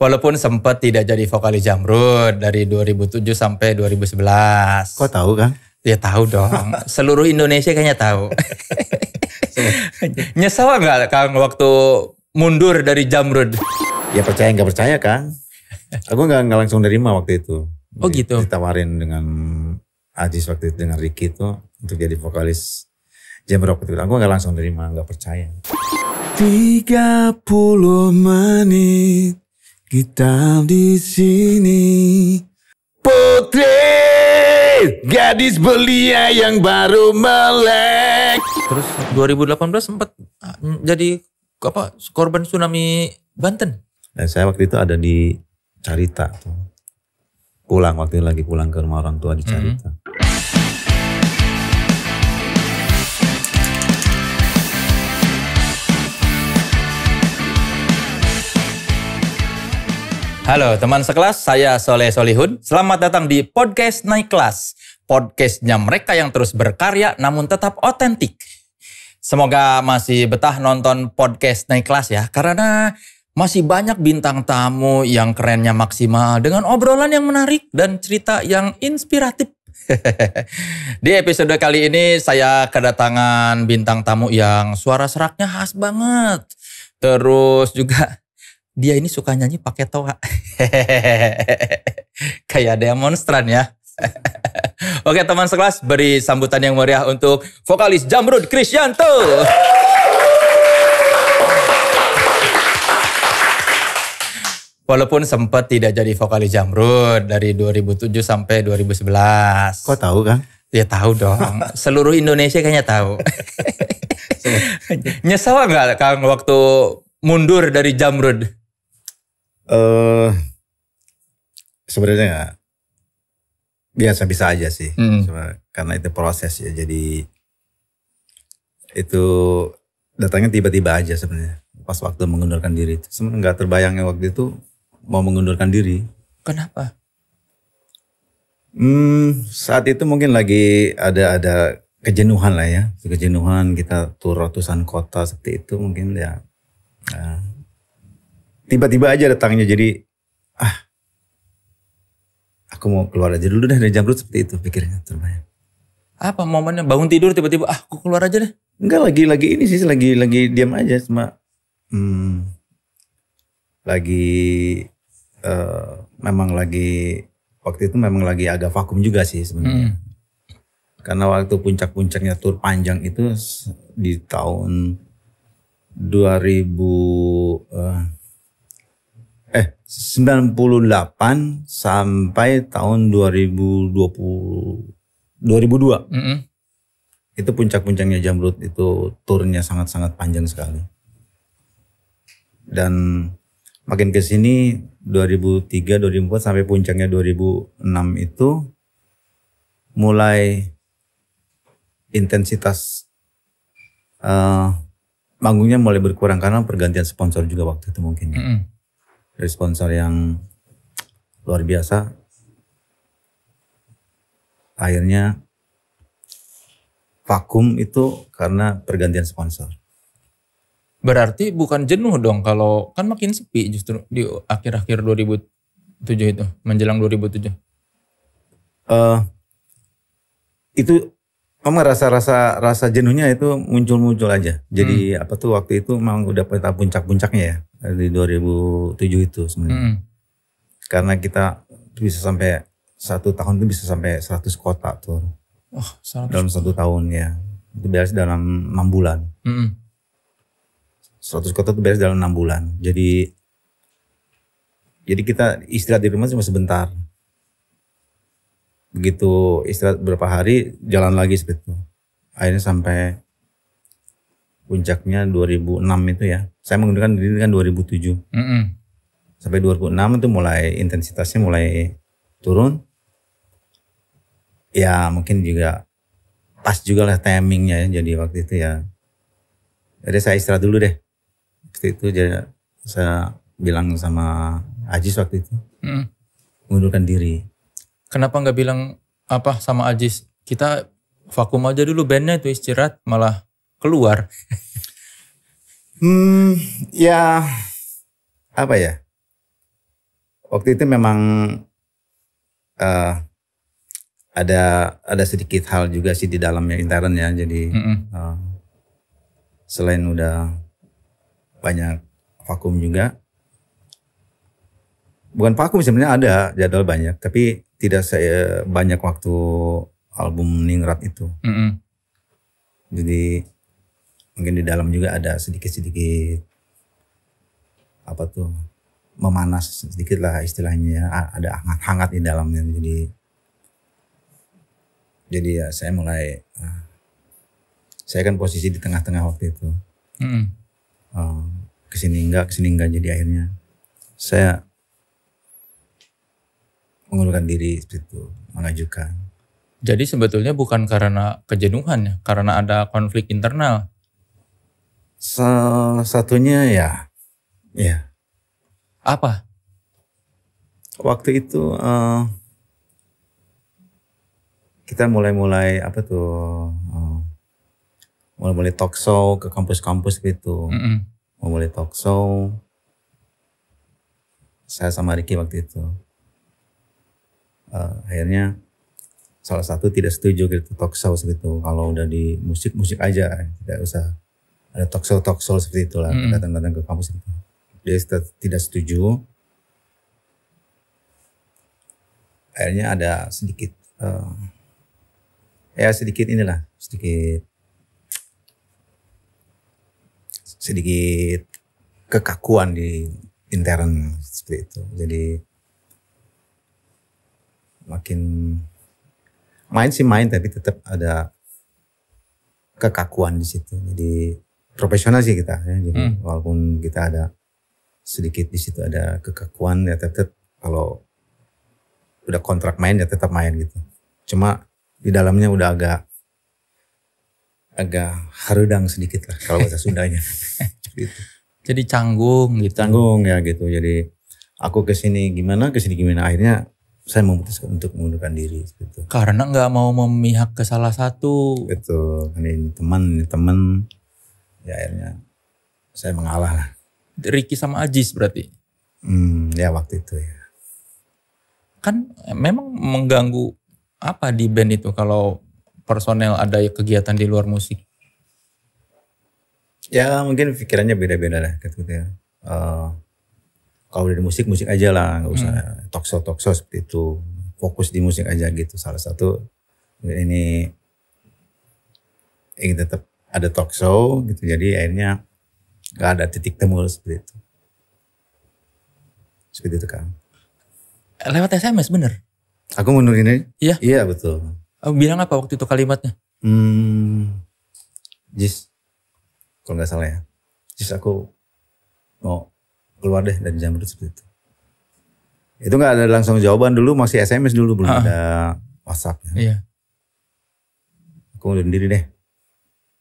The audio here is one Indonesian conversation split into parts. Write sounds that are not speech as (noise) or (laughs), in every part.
Walaupun sempat tidak jadi vokalis Jamrud dari 2007 sampai 2011. Kok tahu kan? Ya tahu dong. (laughs) Seluruh Indonesia kayaknya tahu. (laughs) Nyesel nggak Kang waktu mundur dari Jamrud? Ya percaya nggak percaya Kang. Aku nggak nggak langsung nerima waktu itu. Oh gitu. Ditawarin dengan Aziz waktu itu dengan Ricky itu untuk jadi vokalis Jamrud waktu itu. Aku nggak langsung nerima, nggak percaya. 30 menit kita di sini Putri Gadis belia yang baru melek Terus 2018 sempat ah, jadi apa korban tsunami Banten Dan saya waktu itu ada di Carita Pulang waktu itu lagi pulang ke rumah orang tua di mhm. Carita mm -hmm. Halo teman sekelas, saya Soleh Solihun. Selamat datang di Podcast Naik Kelas. Podcastnya mereka yang terus berkarya namun tetap otentik. Semoga masih betah nonton Podcast Naik Kelas ya. Karena masih banyak bintang tamu yang kerennya maksimal dengan obrolan yang menarik dan cerita yang inspiratif. (laughs) di episode kali ini saya kedatangan bintang tamu yang suara seraknya khas banget. Terus juga dia ini suka nyanyi pakai toa. (laughs) Kayak demonstran ya. (laughs) Oke teman sekelas, beri sambutan yang meriah untuk vokalis Jamrud Krisyanto. Walaupun sempat tidak jadi vokalis Jamrud dari 2007 sampai 2011. Kok tahu kan? Ya tahu dong. Seluruh Indonesia kayaknya tahu. (laughs) Nyesel nggak Kang waktu mundur dari Jamrud? uh, sebenarnya biasa bisa aja sih, hmm. karena itu proses ya. Jadi itu datangnya tiba-tiba aja sebenarnya. Pas waktu mengundurkan diri itu, sebenarnya nggak terbayangnya waktu itu mau mengundurkan diri. Kenapa? Hmm, saat itu mungkin lagi ada ada kejenuhan lah ya, kejenuhan kita tur ratusan kota seperti itu mungkin ya. ya tiba-tiba aja datangnya jadi ah aku mau keluar aja dulu deh dari jam seperti itu pikirnya terbayang. Apa momennya bangun tidur tiba-tiba ah aku keluar aja deh. Enggak lagi lagi ini sih lagi lagi diam aja cuma hmm, lagi uh, memang lagi waktu itu memang lagi agak vakum juga sih sebenarnya. Hmm. Karena waktu puncak-puncaknya tur panjang itu di tahun 2000 uh, eh 98 sampai tahun 2020 2002. Mm -hmm. Itu puncak-puncaknya Jamrut itu turnya sangat-sangat panjang sekali. Dan makin ke sini 2003 2004 sampai puncaknya 2006 itu mulai intensitas uh, eh, manggungnya mulai berkurang karena pergantian sponsor juga waktu itu mungkin. Mm -hmm dari sponsor yang luar biasa akhirnya vakum itu karena pergantian sponsor. Berarti bukan jenuh dong kalau kan makin sepi justru di akhir-akhir 2007 itu menjelang 2007. Uh, eh, itu memang rasa rasa rasa jenuhnya itu muncul-muncul aja. Jadi hmm. apa tuh waktu itu memang udah peta puncak-puncaknya ya di 2007 itu sebenarnya. Hmm. Karena kita bisa sampai satu tahun itu bisa sampai 100 kota tuh. Oh, 100. Dalam satu tahun ya. Itu beres dalam enam bulan. Hmm. 100 kota itu beres dalam enam bulan. Jadi jadi kita istirahat di rumah cuma sebentar begitu istirahat beberapa hari jalan lagi seperti itu akhirnya sampai puncaknya 2006 itu ya saya mengundurkan diri kan 2007 mm -hmm. sampai 2006 itu mulai intensitasnya mulai turun ya mungkin juga pas juga lah timingnya ya jadi waktu itu ya jadi saya istirahat dulu deh waktu itu jadi saya bilang sama Ajis waktu itu mm. mengundurkan diri kenapa nggak bilang apa sama Ajis kita vakum aja dulu bandnya itu istirahat malah keluar (laughs) hmm ya apa ya waktu itu memang uh, ada ada sedikit hal juga sih di dalamnya intern ya jadi mm -hmm. uh, selain udah banyak vakum juga bukan vakum sebenarnya ada jadwal banyak tapi tidak saya banyak waktu album Ningrat itu. Mm -hmm. Jadi mungkin di dalam juga ada sedikit-sedikit apa tuh memanas sedikit lah istilahnya ya. ada hangat-hangat di dalamnya jadi jadi ya saya mulai ah, saya kan posisi di tengah-tengah waktu itu mm -hmm. kesini enggak kesini enggak jadi akhirnya saya mengundurkan diri seperti itu, mengajukan. Jadi sebetulnya bukan karena kejenuhan ya, karena ada konflik internal. Salah satunya ya, ya. Apa? Waktu itu uh, kita mulai-mulai apa tuh, mulai eh, mulai-mulai talk show ke kampus-kampus gitu, mm -mm. mulai talk show. Saya sama Ricky waktu itu uh, akhirnya salah satu tidak setuju gitu talk show gitu kalau udah di musik musik aja tidak usah ada talk show talk show seperti itulah hmm. datang datang ke kampus itu dia tidak setuju akhirnya ada sedikit uh, ya sedikit inilah sedikit sedikit kekakuan di intern seperti itu jadi makin main sih main tapi tetap ada kekakuan di situ. Jadi profesional sih kita ya. Jadi hmm. walaupun kita ada sedikit di situ ada kekakuan ya tetap kalau udah kontrak main ya tetap main gitu. Cuma di dalamnya udah agak agak harudang sedikit lah kalau bahasa Sundanya. (laughs) gitu. Jadi canggung gitu. Canggung ya gitu. Jadi aku kesini gimana, kesini gimana akhirnya saya memutuskan untuk mengundurkan diri gitu. Karena nggak mau memihak ke salah satu. itu ini teman, ini teman. Ya akhirnya saya mengalah lah. Ricky sama Ajis berarti? Hmm, ya waktu itu ya. Kan eh, memang mengganggu apa di band itu kalau personel ada kegiatan di luar musik? Ya mungkin pikirannya beda-beda lah gitu, gitu ya. Uh, kalau dari musik musik aja lah nggak usah hmm. tokso tokso seperti itu fokus di musik aja gitu salah satu ini ingin tetap ada talk show gitu jadi akhirnya nggak ada titik temu seperti itu seperti itu kan lewat SMS bener aku menurut ini iya iya betul aku oh, bilang apa waktu itu kalimatnya hmm jis kalau nggak salah ya jis aku mau keluar deh dari Jamrut seperti itu. Itu nggak ada langsung jawaban dulu, masih SMS dulu belum uh ah. -huh. ada WhatsApp. Ya. Iya. Aku udah sendiri deh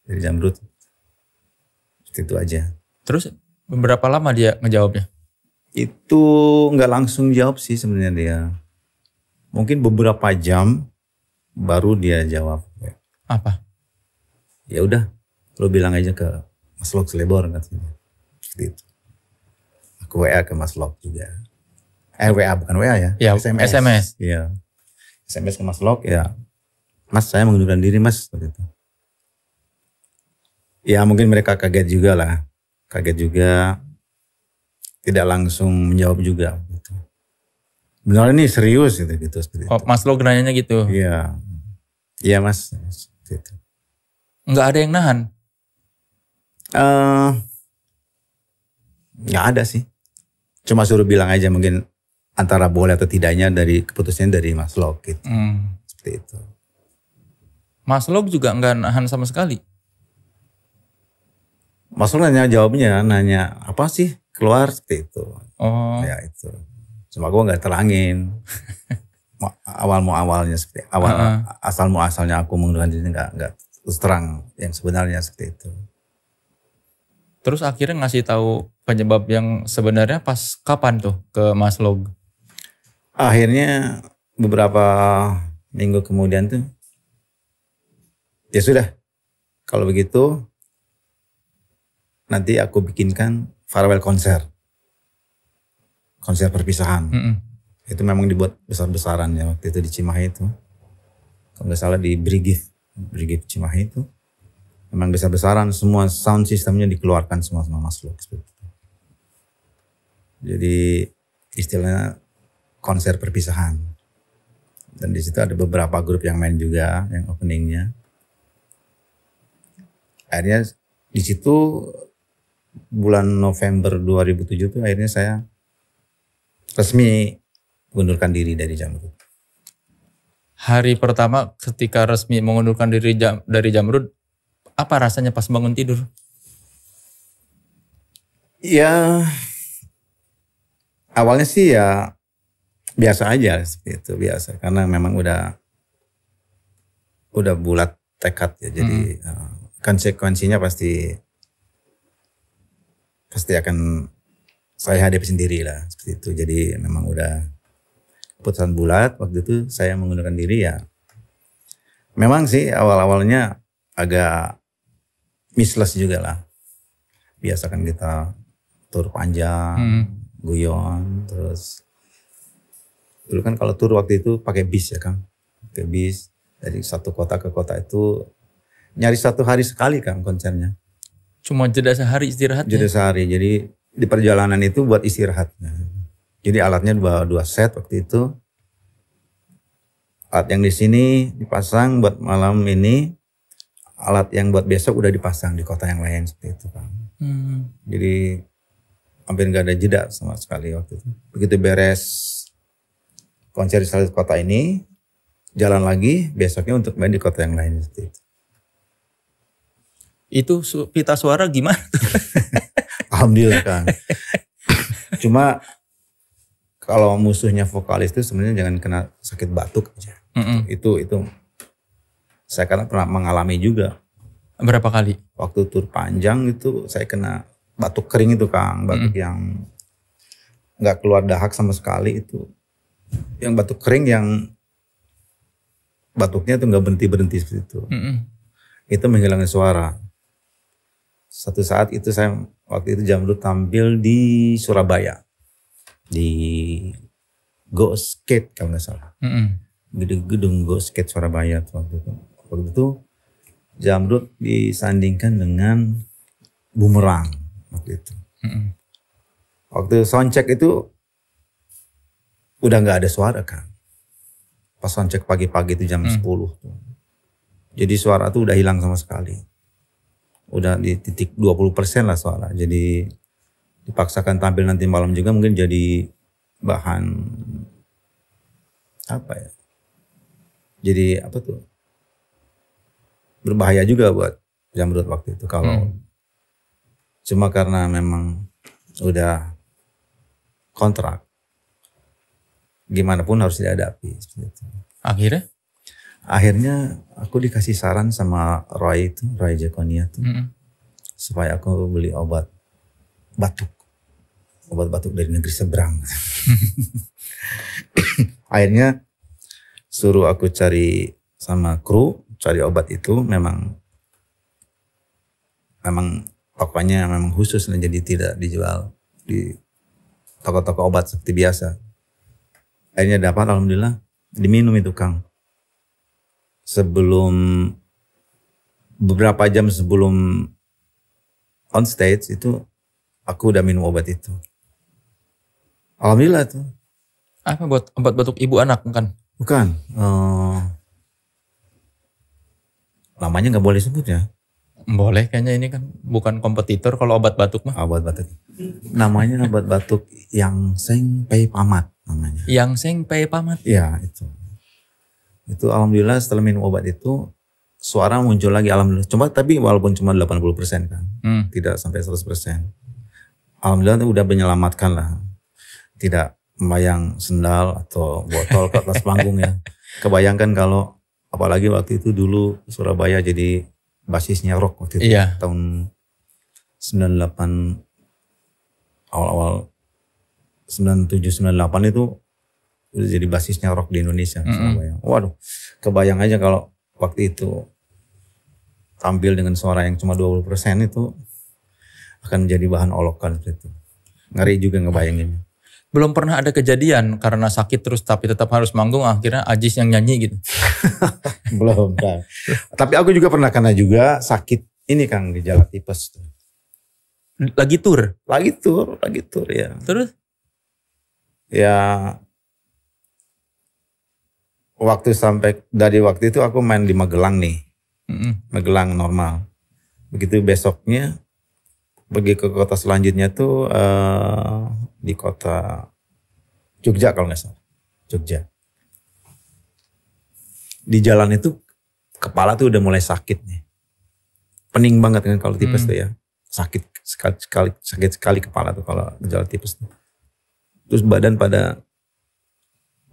dari Jamrut. Seperti itu aja. Terus berapa lama dia ngejawabnya? Itu nggak langsung jawab sih sebenarnya dia. Mungkin beberapa jam baru dia jawab. Apa? Ya udah, lo bilang aja ke Mas Lok Selebor katanya. Seperti itu ke WA ke Mas Lok juga. Eh WA bukan WA ya? Ya SMS. SMS. Iya. SMS ke Mas Lok ya. Mas saya mengundurkan diri Mas seperti Ya mungkin mereka kaget juga lah. Kaget juga. Tidak langsung menjawab juga. Gitu. Benar ini serius gitu gitu seperti oh, Mas Lok nanyanya gitu. Iya. Iya Mas. Gitu. Enggak ada yang nahan. Eh uh, enggak ada sih cuma suruh bilang aja mungkin antara boleh atau tidaknya dari keputusannya dari Mas Lok gitu. Hmm. Seperti itu. Mas Lok juga enggak nahan sama sekali. Mas Lok nanya jawabnya nanya apa sih keluar seperti itu. Oh. Ya itu. Cuma gue nggak terangin. (laughs) awal mau awalnya seperti awal uh huh asal mau asalnya aku mengundurkan diri enggak nggak terus terang yang sebenarnya seperti itu. Terus akhirnya ngasih tahu penyebab yang sebenarnya pas kapan tuh ke Mas Log? Akhirnya beberapa minggu kemudian tuh ya sudah kalau begitu nanti aku bikinkan farewell konser konser perpisahan mm -hmm. itu memang dibuat besar-besaran ya waktu itu di Cimahi itu kalau nggak salah di Brigif Brigif Cimahi itu memang besar-besaran semua sound sistemnya dikeluarkan semua sama Mas Log seperti jadi istilahnya konser perpisahan. Dan di situ ada beberapa grup yang main juga yang openingnya. Akhirnya di situ bulan November 2007 tuh akhirnya saya resmi mengundurkan diri dari Jamrud. Hari pertama ketika resmi mengundurkan diri jam, dari Jamrud, apa rasanya pas bangun tidur? Ya, awalnya sih ya biasa aja seperti itu biasa karena memang udah udah bulat tekad ya jadi hmm. uh, konsekuensinya pasti pasti akan saya hadapi sendiri lah seperti itu jadi memang udah keputusan bulat waktu itu saya menggunakan diri ya memang sih awal-awalnya agak misles juga lah biasa kan kita tur panjang hmm guyon terus dulu kan kalau tur waktu itu pakai bis ya kang pakai bis dari satu kota ke kota itu nyari satu hari sekali kang konsernya cuma jeda sehari istirahat jeda ya? sehari jadi di perjalanan itu buat istirahat. jadi alatnya dua dua set waktu itu alat yang di sini dipasang buat malam ini alat yang buat besok udah dipasang di kota yang lain seperti itu kang hmm. jadi hampir nggak ada jeda sama sekali waktu itu. Begitu beres konser di salah satu kota ini, jalan lagi besoknya untuk main di kota yang lain seperti itu. Itu pita suara gimana? (laughs) Alhamdulillah kan. Cuma kalau musuhnya vokalis itu sebenarnya jangan kena sakit batuk aja. Mm -mm. Itu itu saya karena pernah mengalami juga. Berapa kali? Waktu tur panjang itu saya kena batuk kering itu Kang, hmm. batuk hmm. yang nggak keluar dahak sama sekali itu. Yang batuk kering yang batuknya itu nggak berhenti berhenti seperti itu. Hmm. Itu menghilangkan suara. Satu saat itu saya waktu itu jam dulu tampil di Surabaya di Go Skate kalau nggak salah. Hmm. Gedung-gedung Go Skate Surabaya tuh waktu itu. Waktu itu Jamrut disandingkan dengan bumerang waktu itu. Hmm. Waktu soncek itu udah nggak ada suara kan. Pas soncek pagi-pagi itu jam hmm. 10 tuh. Jadi suara tuh udah hilang sama sekali. Udah di titik 20% lah suara. Jadi dipaksakan tampil nanti malam juga mungkin jadi bahan apa ya? Jadi apa tuh? Berbahaya juga buat jam berat waktu itu kalau hmm Cuma karena memang udah kontrak, gimana pun harus dihadapi. Akhirnya? Akhirnya aku dikasih saran sama Roy itu, Roy Jekonia tuh, mm -hmm. supaya aku beli obat batuk, obat batuk dari negeri seberang. (laughs) Akhirnya suruh aku cari sama kru, cari obat itu memang memang tokonya memang khusus dan jadi tidak dijual di toko-toko obat seperti biasa. Akhirnya dapat alhamdulillah diminum itu Kang. Sebelum beberapa jam sebelum on stage itu aku udah minum obat itu. Alhamdulillah tuh. Apa buat obat batuk ibu anak kan? Bukan. Uh, namanya nggak boleh sebut ya. Boleh kayaknya ini kan bukan kompetitor kalau obat batuk mah. Obat batuk. Namanya obat batuk yang seng pei pamat namanya. Yang seng pei pamat. Iya, itu. Itu alhamdulillah setelah minum obat itu suara muncul lagi alhamdulillah. Cuma tapi walaupun cuma 80% kan. Hmm. Tidak sampai 100%. Alhamdulillah itu udah menyelamatkan lah. Tidak membayang sendal atau botol ke atas panggung ya. (laughs) Kebayangkan kalau apalagi waktu itu dulu Surabaya jadi basisnya rock waktu itu iya. tahun 98 awal-awal 97 98 itu udah jadi basisnya rock di Indonesia mm -hmm. Waduh, kebayang aja kalau waktu itu tampil dengan suara yang cuma 20% itu akan menjadi bahan olokan seperti itu. Ngeri juga ngebayanginnya belum pernah ada kejadian karena sakit terus tapi tetap harus manggung akhirnya Ajis yang nyanyi gitu. (laughs) belum kan. tapi aku juga pernah kena juga sakit ini Kang gejala tipes Lagi tur? Lagi tur, lagi tur ya. Terus? Ya waktu sampai dari waktu itu aku main di Magelang nih. Mm-hmm. Magelang normal. Begitu besoknya pergi ke kota selanjutnya tuh uh, di kota Jogja kalau nggak salah. Jogja. Di jalan itu kepala tuh udah mulai sakit nih. Pening banget kan kalau tipes hmm. tuh ya. Sakit sekali, sekali sakit sekali kepala tuh kalau gejala tipes tuh. Terus badan pada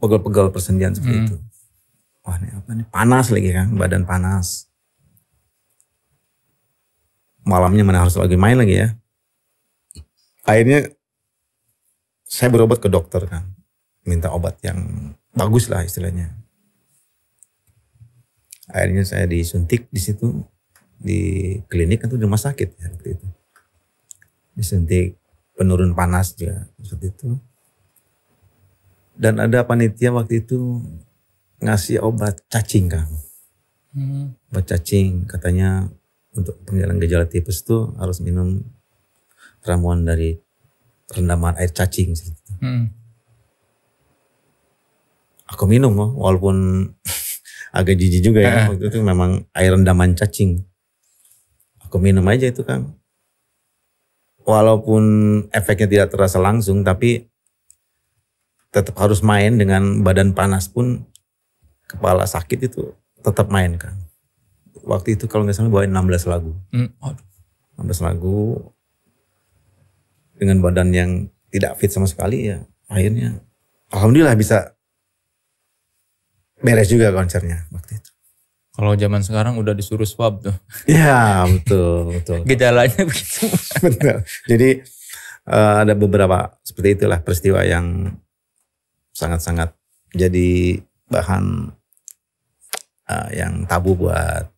pegel-pegel persendian seperti hmm. itu. Wah ini apa nih? Panas lagi kan, badan panas. Malamnya mana harus lagi main lagi ya. Akhirnya saya berobat ke dokter kan minta obat yang bagus lah istilahnya akhirnya saya disuntik di situ di klinik atau di rumah sakit ya waktu itu disuntik penurun panas juga seperti itu dan ada panitia waktu itu ngasih obat cacing kan hmm. obat cacing katanya untuk penghilang gejala tipes itu harus minum ramuan dari rendaman air cacing. Hmm. Aku minum loh, walaupun (laughs) agak jijik juga ya. Eh. Waktu itu memang air rendaman cacing. Aku minum aja itu kan. Walaupun efeknya tidak terasa langsung, tapi tetap harus main dengan badan panas pun kepala sakit itu tetap main kan. Waktu itu kalau nggak salah bawain 16 lagu. Hmm. belas 16 lagu dengan badan yang tidak fit sama sekali ya akhirnya alhamdulillah bisa beres juga konsernya waktu itu. Kalau zaman sekarang udah disuruh swab tuh. Iya (laughs) betul betul. Gejalanya begitu. (laughs) betul. Jadi eh, ada beberapa seperti itulah peristiwa yang sangat-sangat jadi bahan eh, yang tabu buat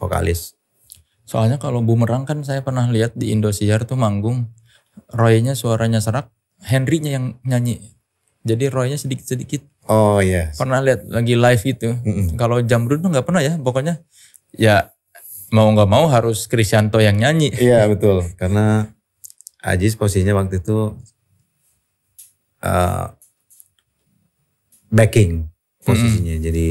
vokalis. Soalnya kalau bumerang kan saya pernah lihat di Indosiar tuh manggung Roy-nya suaranya serak, Henry-nya yang nyanyi. Jadi Roy-nya sedikit-sedikit. Oh iya. Yes. Pernah lihat lagi live itu. Mm hmm Kalau Jamrud tuh nggak pernah ya, pokoknya ya mau nggak mau harus Krisyanto yang nyanyi. Iya betul, karena Ajis posisinya waktu itu uh, backing posisinya, mm -hmm. jadi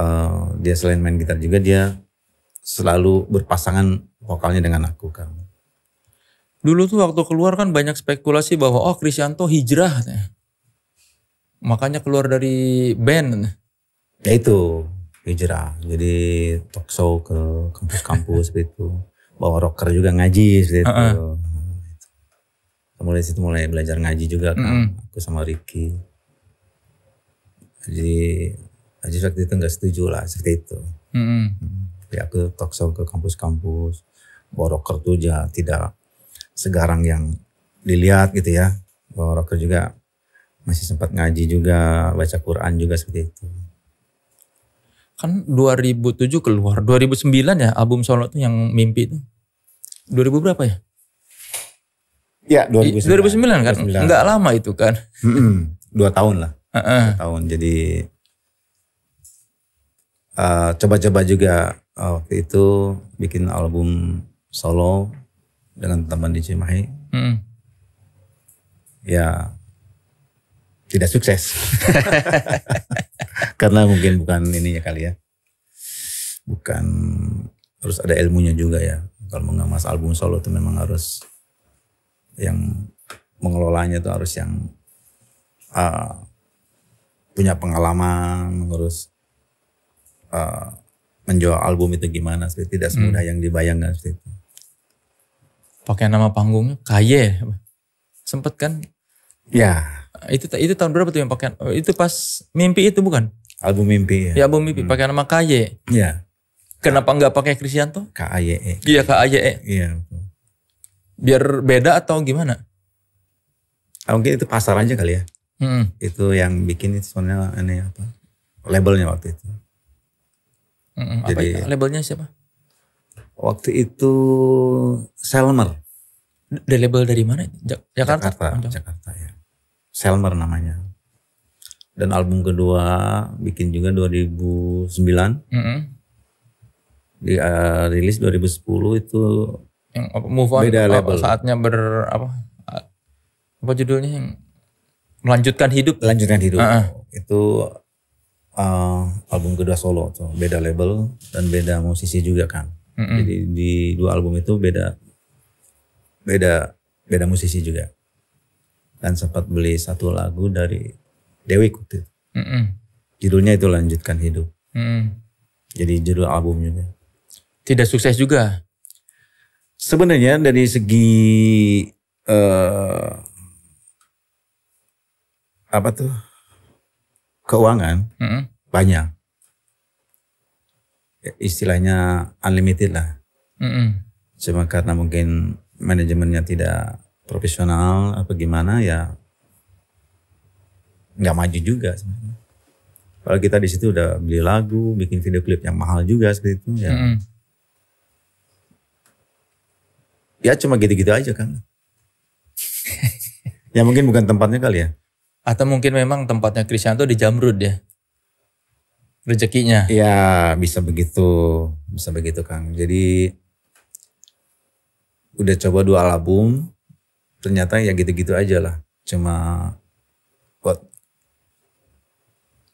uh, dia selain main gitar juga dia selalu berpasangan vokalnya dengan aku kan. Dulu tuh waktu keluar kan banyak spekulasi bahwa oh Krisyanto hijrah. Makanya keluar dari band. Ya itu hijrah. Jadi talk show ke kampus-kampus seperti (laughs) gitu. Bawa rocker juga ngaji seperti uh -uh. itu. Mulai situ mulai belajar ngaji juga kan. Mm -hmm. Aku sama Ricky. Jadi Haji waktu itu nggak setuju lah seperti itu. Mm -hmm. aku talk show ke kampus-kampus. Bawa rocker tuh ya tidak segarang yang dilihat gitu ya. Bahwa rocker juga masih sempat ngaji juga, baca Quran juga seperti itu. Kan 2007 keluar, 2009 ya album solo tuh yang mimpi itu. 2000 berapa ya? Ya 2009. 2009 kan, 2009. enggak lama itu kan. Mm -hmm. dua tahun lah, uh -uh. dua tahun. Jadi eh, coba-coba uh, coba juga uh, waktu itu bikin album solo dengan teman di Cimahi hmm. ya tidak sukses (laughs) karena mungkin bukan ini ya kali ya bukan harus ada ilmunya juga ya kalau mengemas album solo itu memang harus yang mengelolanya itu harus yang uh, punya pengalaman mengurus uh, ah, menjual album itu gimana seperti tidak semudah hmm. yang dibayangkan seperti itu pakai nama panggungnya Kaye sempet kan ya itu itu tahun berapa tuh yang pakai itu pas mimpi itu bukan album mimpi ya, ya album mimpi hmm. pakai nama Kaye ya kenapa nggak pakai Krisyanto Kaye. iya Kaye. iya biar beda atau gimana ah, mungkin itu pasar aja kali ya hmm. itu yang bikin itu soalnya ini apa labelnya waktu itu hmm, hmm. Jadi, itu? labelnya siapa Waktu itu Selmer. The label dari mana? Jakarta. Oh, Jakarta, Jakarta, ya. Selmer namanya. Dan album kedua bikin juga 2009. Mm -hmm. Di uh, rilis 2010 itu yang move on beda label. saatnya ber apa apa judulnya yang melanjutkan hidup melanjutkan hidup uh -uh. itu uh, album kedua solo tuh beda label dan beda musisi juga kan Mm -hmm. Jadi di dua album itu beda beda beda musisi juga. Dan sempat beli satu lagu dari Dewi Kutu. Mm -hmm. Judulnya itu Lanjutkan Hidup. Mm -hmm. Jadi judul album juga. Tidak sukses juga. Sebenarnya dari segi uh, apa tuh keuangan mm -hmm. banyak istilahnya unlimited lah. Mm -hmm. Cuma karena mungkin manajemennya tidak profesional apa gimana ya nggak maju juga Kalau kita di situ udah beli lagu, bikin video klip yang mahal juga seperti itu ya. Mm Ya cuma gitu-gitu aja kan. (laughs) ya mungkin bukan tempatnya kali ya. Atau mungkin memang tempatnya Krisyanto di Jamrud ya rezekinya. Iya, bisa begitu, bisa begitu Kang. Jadi udah coba dua album, ternyata ya gitu-gitu aja lah. Cuma kok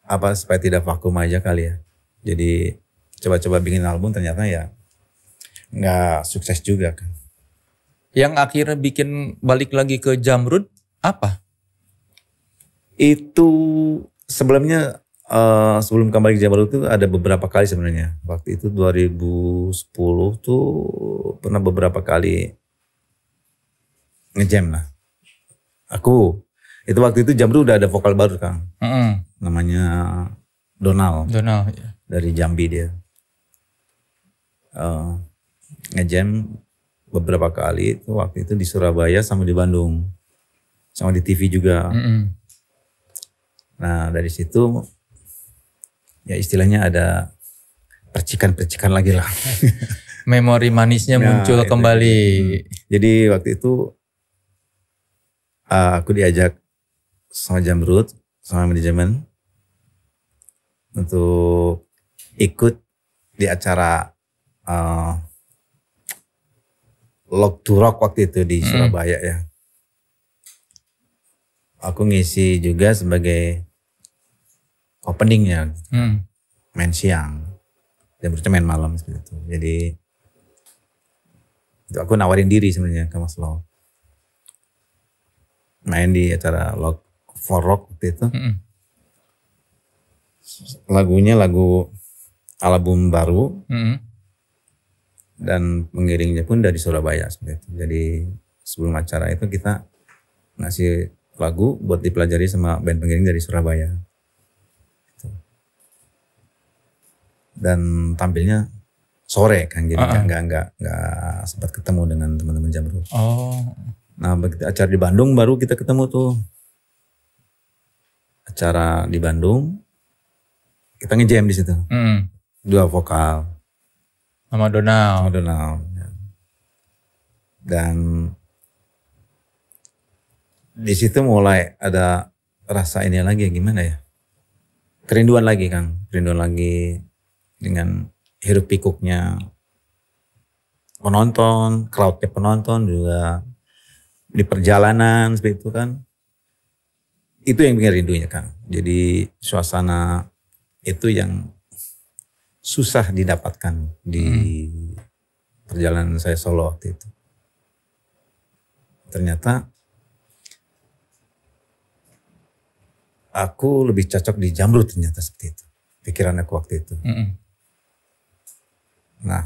apa supaya tidak vakum aja kali ya. Jadi coba-coba bikin album ternyata ya nggak sukses juga kan. Yang akhirnya bikin balik lagi ke Jamrud apa? Itu sebelumnya Eh, sebelum kembali ke baru itu ada beberapa kali sebenarnya. Waktu itu 2010 tuh pernah beberapa kali ngejam lah. Aku itu waktu itu Jamru udah ada vokal baru kan. Mm -hmm. Namanya Donald. Donald. Ya. Dari Jambi dia. Uh, ngejam beberapa kali itu waktu itu di Surabaya sama di Bandung sama di TV juga. Mm -hmm. Nah dari situ ya istilahnya ada percikan-percikan lagi lah. (laughs) Memori manisnya nah, muncul itu. kembali. Hmm. Jadi waktu itu uh, aku diajak sama Jamrud, sama manajemen untuk ikut di acara uh, Log to Rock waktu itu di hmm. Surabaya ya. Aku ngisi juga sebagai openingnya hmm. main siang dan berarti main malam seperti itu jadi itu aku nawarin diri sebenarnya ke Mas Lo main di acara log for rock waktu itu hmm. lagunya lagu album baru hmm. dan pengiringnya pun dari Surabaya seperti itu jadi sebelum acara itu kita ngasih lagu buat dipelajari sama band pengiring dari Surabaya dan tampilnya sore kan jadi uh -uh. nggak nggak nggak sempat ketemu dengan teman-teman Jamrut. Oh. Nah begitu acara di Bandung baru kita ketemu tuh acara di Bandung kita ngejam di situ mm. dua vokal sama Donald sama Donald ya. dan di situ mulai ada rasa ini lagi gimana ya kerinduan lagi kan kerinduan lagi dengan hirup pikuknya penonton, crowdnya penonton juga di perjalanan seperti itu kan. Itu yang bikin rindunya kan. Jadi suasana itu yang susah didapatkan di hmm. perjalanan saya solo waktu itu. Ternyata aku lebih cocok di Jamrut ternyata seperti itu. Pikiran aku waktu itu. Hmm. Nah,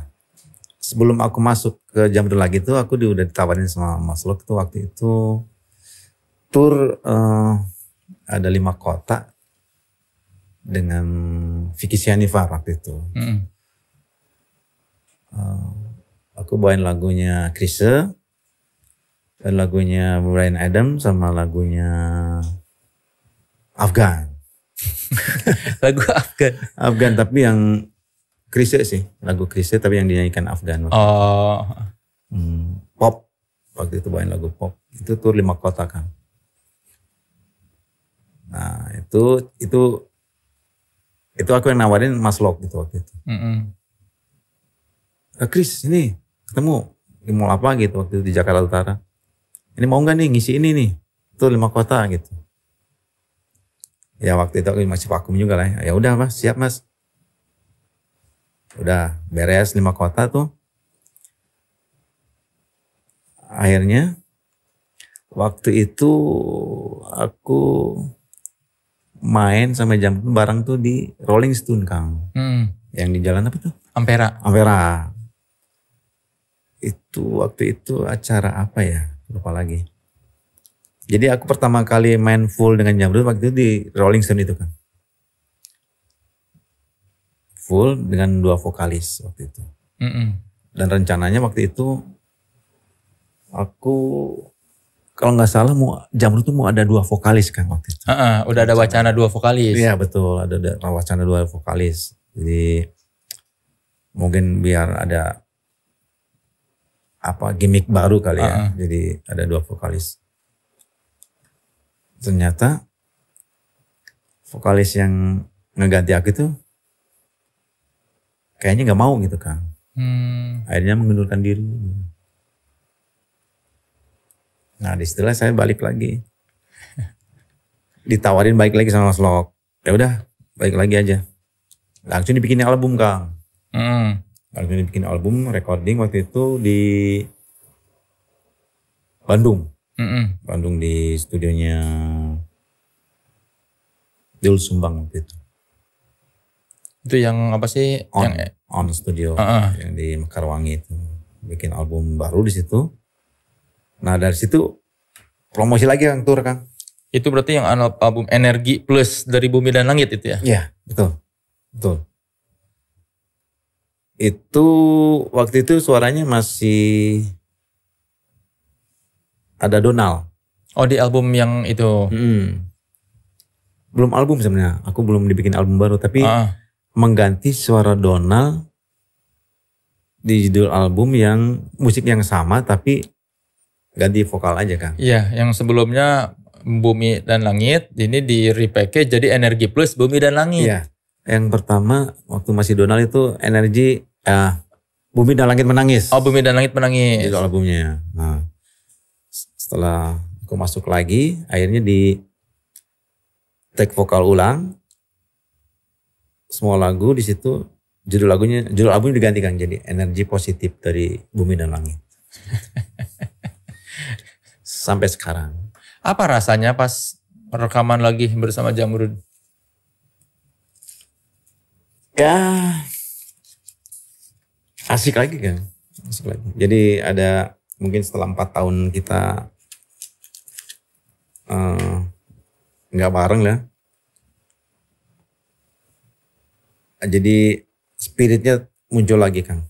sebelum aku masuk ke dulu lagi itu aku udah ditawarin sama Mas Lok itu waktu itu tur uh, ada lima kota dengan Vicky Sianifar waktu itu. Mm. Uh, aku bawain lagunya Krisa, lagunya Brian Adam sama lagunya Afgan. (laughs) Lagu Afgan. Afgan tapi yang Krise sih, lagu Krise tapi yang dinyanyikan Afgan. Oh. Hmm, pop, waktu itu bawain lagu pop. Itu tur lima kota kan. Nah itu itu itu aku yang nawarin Mas Lok gitu waktu itu. Mm -hmm. Kris ini ketemu mau apa gitu waktu itu di Jakarta Utara. Ini mau nggak nih ngisi ini nih? Itu lima kota gitu. Ya waktu itu aku masih vakum juga lah. Ya, ya udah mas, siap mas. Udah beres lima kota tuh. Akhirnya waktu itu aku main sama jam barang tuh di Rolling Stone Kang. Hmm. Yang di jalan apa tuh? Ampera. Ampera. Itu waktu itu acara apa ya? Lupa lagi. Jadi aku pertama kali main full dengan Jamrud waktu itu di Rolling Stone itu kan full dengan dua vokalis waktu itu. Mm -mm. Dan rencananya waktu itu aku kalau nggak salah mau jam itu mau ada dua vokalis kan waktu itu. Uh -uh, udah ada wacana dua vokalis. Iya betul, ada, ada wacana dua vokalis. Jadi mungkin biar ada apa gimmick baru kali ya. Uh -uh. Jadi ada dua vokalis. Ternyata vokalis yang ngeganti aku itu kayaknya nggak mau gitu Kang. Hmm. Akhirnya mengundurkan diri. Nah disitulah saya balik lagi. Ditawarin balik lagi sama Mas Lok. Ya udah balik lagi aja. Langsung dibikin album Kang. Hmm. Langsung dibikin album recording waktu itu di Bandung. Mm -mm. Bandung di studionya Dul Sumbang waktu itu. Itu yang apa sih? On, yang, on Studio uh -uh. yang di Mekarwangi itu bikin album baru di situ. Nah dari situ promosi lagi yang tour kan? Itu berarti yang album Energi Plus dari Bumi dan Langit itu ya? Iya betul betul. Itu waktu itu suaranya masih ada Donald. Oh di album yang itu? Hmm. Belum album sebenarnya. Aku belum dibikin album baru tapi. Uh mengganti suara Donald di judul album yang musik yang sama tapi ganti vokal aja kan? Iya, yang sebelumnya Bumi dan Langit ini di repackage jadi Energi Plus Bumi dan Langit. Iya. Yang pertama waktu masih Donald itu energi eh, Bumi dan Langit menangis. Oh, Bumi dan Langit menangis. Itu albumnya. Nah, setelah aku masuk lagi, akhirnya di take vokal ulang semua lagu di situ judul lagunya judul albumnya diganti Kang jadi energi positif dari bumi dan langit. (laughs) Sampai sekarang. Apa rasanya pas rekaman lagi bersama Jamrud? Ya asik lagi kan. Asik lagi. Jadi ada mungkin setelah empat tahun kita eh, nggak uh, bareng lah jadi spiritnya muncul lagi Kang.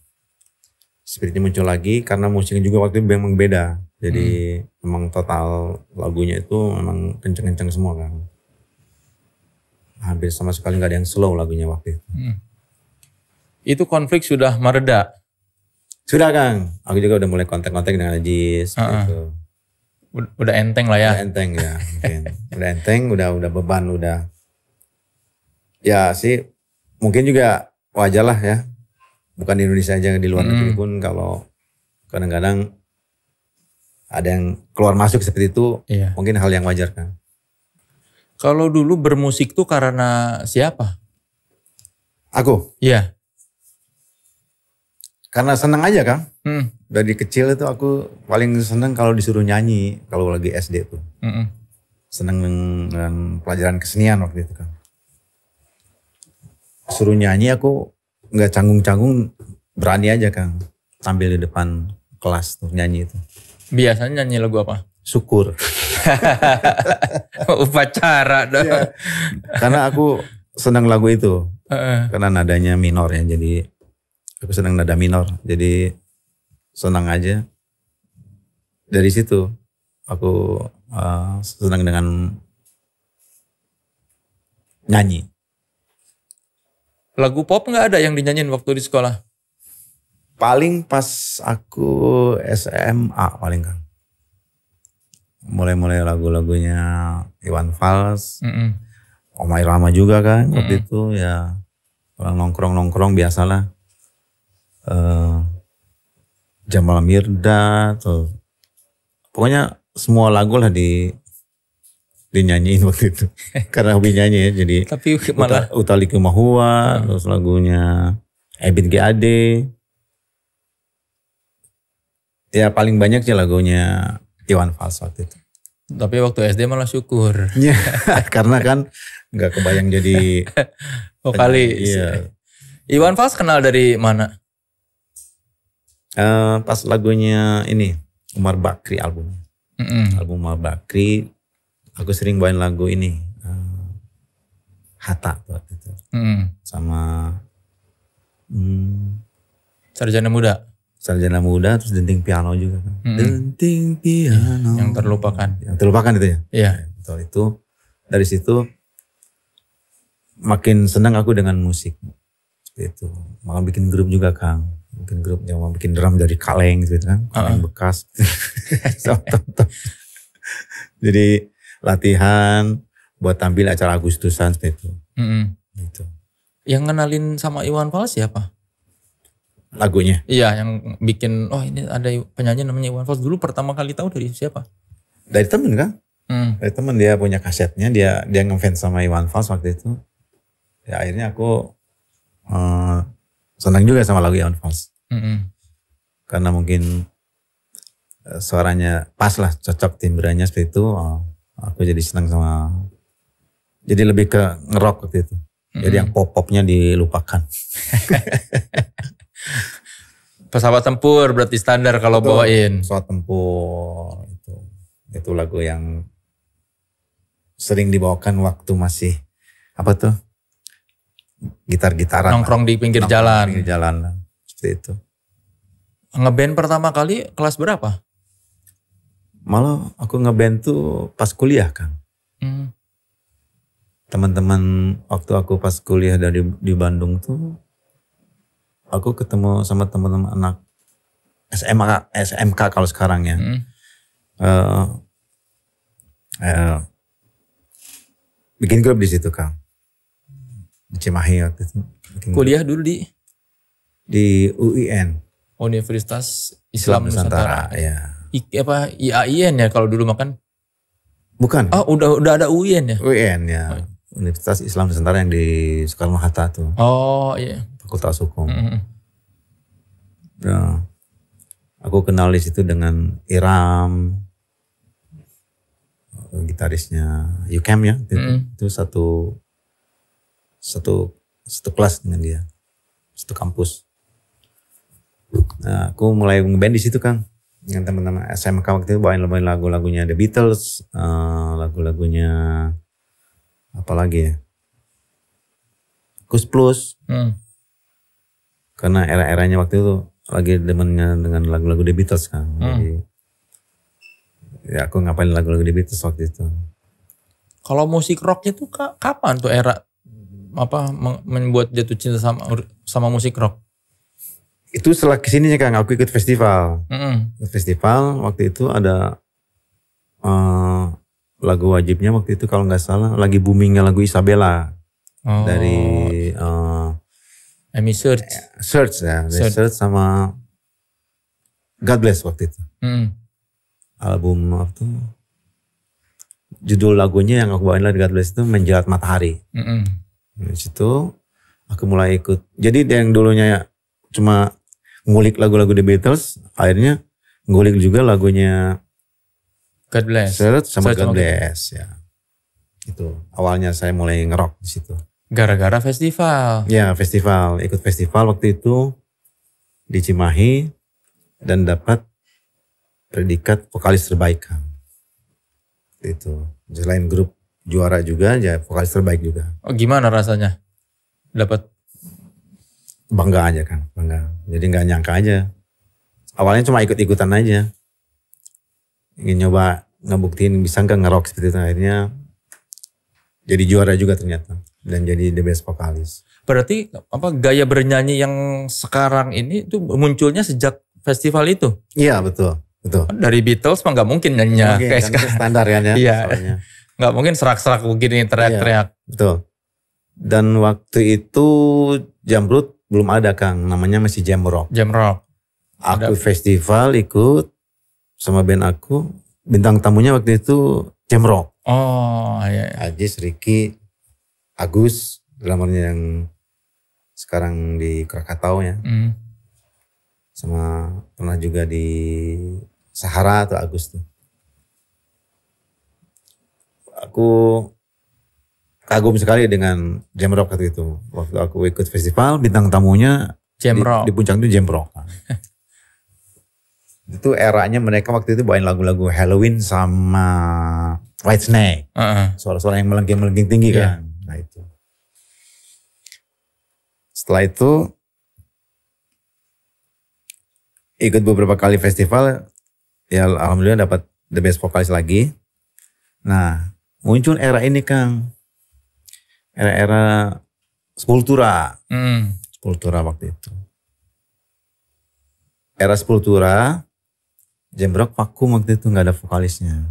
Spiritnya muncul lagi karena musiknya juga waktu itu memang beda. Jadi hmm. emang total lagunya itu memang kenceng-kenceng semua Kang. Hampir sama sekali nggak ada yang slow lagunya waktu itu. Hmm. Itu konflik sudah mereda. Sudah Kang, aku juga udah mulai kontak-kontak dengan Ajis gitu. Udah enteng lah ya. Udah enteng ya, mungkin. (laughs) udah enteng, udah udah beban udah. Ya sih mungkin juga wajar lah ya bukan di Indonesia aja di luar hmm. negeri pun kalau kadang-kadang ada yang keluar masuk seperti itu iya. mungkin hal yang wajar kan kalau dulu bermusik tuh karena siapa aku iya karena seneng aja kan hmm. dari kecil itu aku paling seneng kalau disuruh nyanyi kalau lagi SD tuh hmm. seneng dengan pelajaran kesenian waktu itu kan suruh nyanyi aku nggak canggung-canggung berani aja Kang tampil di depan kelas tuh nyanyi itu. Biasanya nyanyi lagu apa? Syukur. (laughs) Upacara dong. Ya, karena aku senang lagu itu. Karena nadanya minor ya jadi aku senang nada minor. Jadi senang aja. Dari situ aku uh, senang dengan nyanyi. Lagu pop nggak ada yang dinyanyiin waktu di sekolah? Paling pas aku SMA paling kan. Mulai-mulai lagu-lagunya Iwan Fals, mm -mm. Oma Irama juga kan mm -mm. waktu itu ya orang nongkrong-nongkrong biasalah. Uh, Jamal Mirda tuh. pokoknya semua lagu lah di dinyanyiin waktu itu (laughs) karena hobi nyanyi ya jadi tapi malah Uta, Utaliku Mahua hmm. terus lagunya Ebit Gade ya paling banyak sih lagunya Iwan Fals waktu itu tapi waktu SD malah syukur ya, (laughs) karena kan nggak kebayang jadi (laughs) vokalis iya. Iwan Fals kenal dari mana uh, pas lagunya ini Umar Bakri album, mm -hmm. album Umar Bakri aku sering bawain lagu ini uh, Hatta waktu itu mm. sama mm, sarjana muda sarjana muda terus denting piano juga kan mm. denting piano yang terlupakan yang terlupakan itu ya iya. iya betul itu dari situ makin senang aku dengan musik seperti itu malah bikin grup juga kang bikin grup yang mau bikin drum dari kaleng gitu kan kaleng uh -uh. bekas (laughs) jadi latihan buat tampil acara Agustusan seperti itu. Mm -hmm. Gitu. Yang kenalin sama Iwan Fals siapa? Lagunya? Iya, yang bikin oh ini ada penyanyi namanya Iwan Fals. Dulu pertama kali tahu dari siapa? Dari temen kan? Mm. Dari temen dia punya kasetnya, dia dia ngefans sama Iwan Fals waktu itu. Ya akhirnya aku uh, senang juga sama lagu Iwan Fals. Mm -hmm. Karena mungkin eh, suaranya pas lah cocok timbranya seperti itu oh, aku jadi senang sama jadi lebih ke ngerok waktu itu. mm Jadi yang pop-popnya dilupakan. (laughs) pesawat tempur berarti standar kalau itu, bawain. Pesawat tempur itu itu lagu yang sering dibawakan waktu masih apa tuh gitar-gitaran. Nongkrong di pinggir nongkrong jalan. Di pinggir jalan seperti itu. Ngeband pertama kali kelas berapa? malah aku ngeband tuh pas kuliah kan hmm. teman-teman waktu aku pas kuliah dari di Bandung tuh aku ketemu sama teman-teman anak SMK SMK kalau sekarang ya hmm. uh, uh, bikin grup di situ kan Cimahi waktu itu bikin kuliah grup. dulu di di UIN Universitas Islam, Islam Nusantara, Nusantara ya I, apa IAIN ya kalau dulu makan? Bukan. Oh, udah udah ada UIN ya? UIN ya. Oh. Universitas Islam Nusantara yang di Soekarno Hatta tuh. Oh iya. Fakultas Hukum. Mm -hmm. Nah, aku kenal di situ dengan Iram, gitarisnya UCAM ya, mm -hmm. itu satu satu satu kelas dengan dia, satu kampus. Nah, aku mulai ngeband di situ Kang yang teman-teman SMK waktu itu bawain bawain lagu-lagunya The Beatles, uh, lagu-lagunya apa lagi ya? Kus Plus. Hmm. Karena era-eranya waktu itu lagi demennya dengan lagu-lagu The Beatles kan. Hmm. Jadi, ya aku ngapain lagu-lagu The Beatles waktu itu. Kalau musik rock itu kapan tuh era apa membuat jatuh cinta sama sama musik rock? itu setelah kesini kang aku ikut festival mm festival waktu itu ada uh, lagu wajibnya waktu itu kalau nggak salah lagi boomingnya lagu Isabella oh. dari uh, Amy Search Search ya Search, Search sama God Bless waktu itu mm. album waktu judul lagunya yang aku bawain lah di God Bless itu menjelat matahari mm -hmm. di situ aku mulai ikut jadi yang dulunya cuma ngulik lagu-lagu The Beatles, akhirnya ngulik juga lagunya God Bless. sama Search God Bless ya. Itu awalnya saya mulai ngerok di situ. Gara-gara festival. Ya festival, ikut festival waktu itu di Cimahi dan dapat predikat vokalis terbaik itu selain grup juara juga ya vokalis terbaik juga oh gimana rasanya dapat bangga aja kan, bangga. Jadi nggak nyangka aja. Awalnya cuma ikut-ikutan aja. Ingin nyoba ngebuktiin bisa nggak ngerok seperti itu. Akhirnya jadi juara juga ternyata dan jadi the best vokalis. Berarti apa gaya bernyanyi yang sekarang ini itu munculnya sejak festival itu? Iya betul, betul. Dari Beatles mah nggak mungkin nyanyinya kayak kan? sekarang. Standar kan ya. Iya. (laughs) Nggak mungkin serak-serak begini teriak-teriak. Iya, betul. Dan waktu itu Jamrut belum ada Kang, namanya masih Jam Rock. Jam Rock. Aku ada. festival ikut sama band aku, bintang tamunya waktu itu Jam Rock. Oh, iya. iya. Ajis, Riki, Agus, drummernya yang sekarang di Krakatau ya. Mm. Sama pernah juga di Sahara atau Agus tuh. Aku kagum sekali dengan Jamrock waktu itu. Waktu aku ikut festival, bintang tamunya Di, di puncak itu jam Jamrock. (laughs) itu eranya mereka waktu itu bawain lagu-lagu Halloween sama White Snake. Uh-uh. suara yang melengking-melengking tinggi yeah. kan. Nah itu. Setelah itu ikut beberapa kali festival ya alhamdulillah dapat the best vokalis lagi. Nah, muncul era ini Kang era-era Sepultura. Mm. Sepultura waktu itu. Era Sepultura, Jembrok vakum waktu itu nggak ada vokalisnya.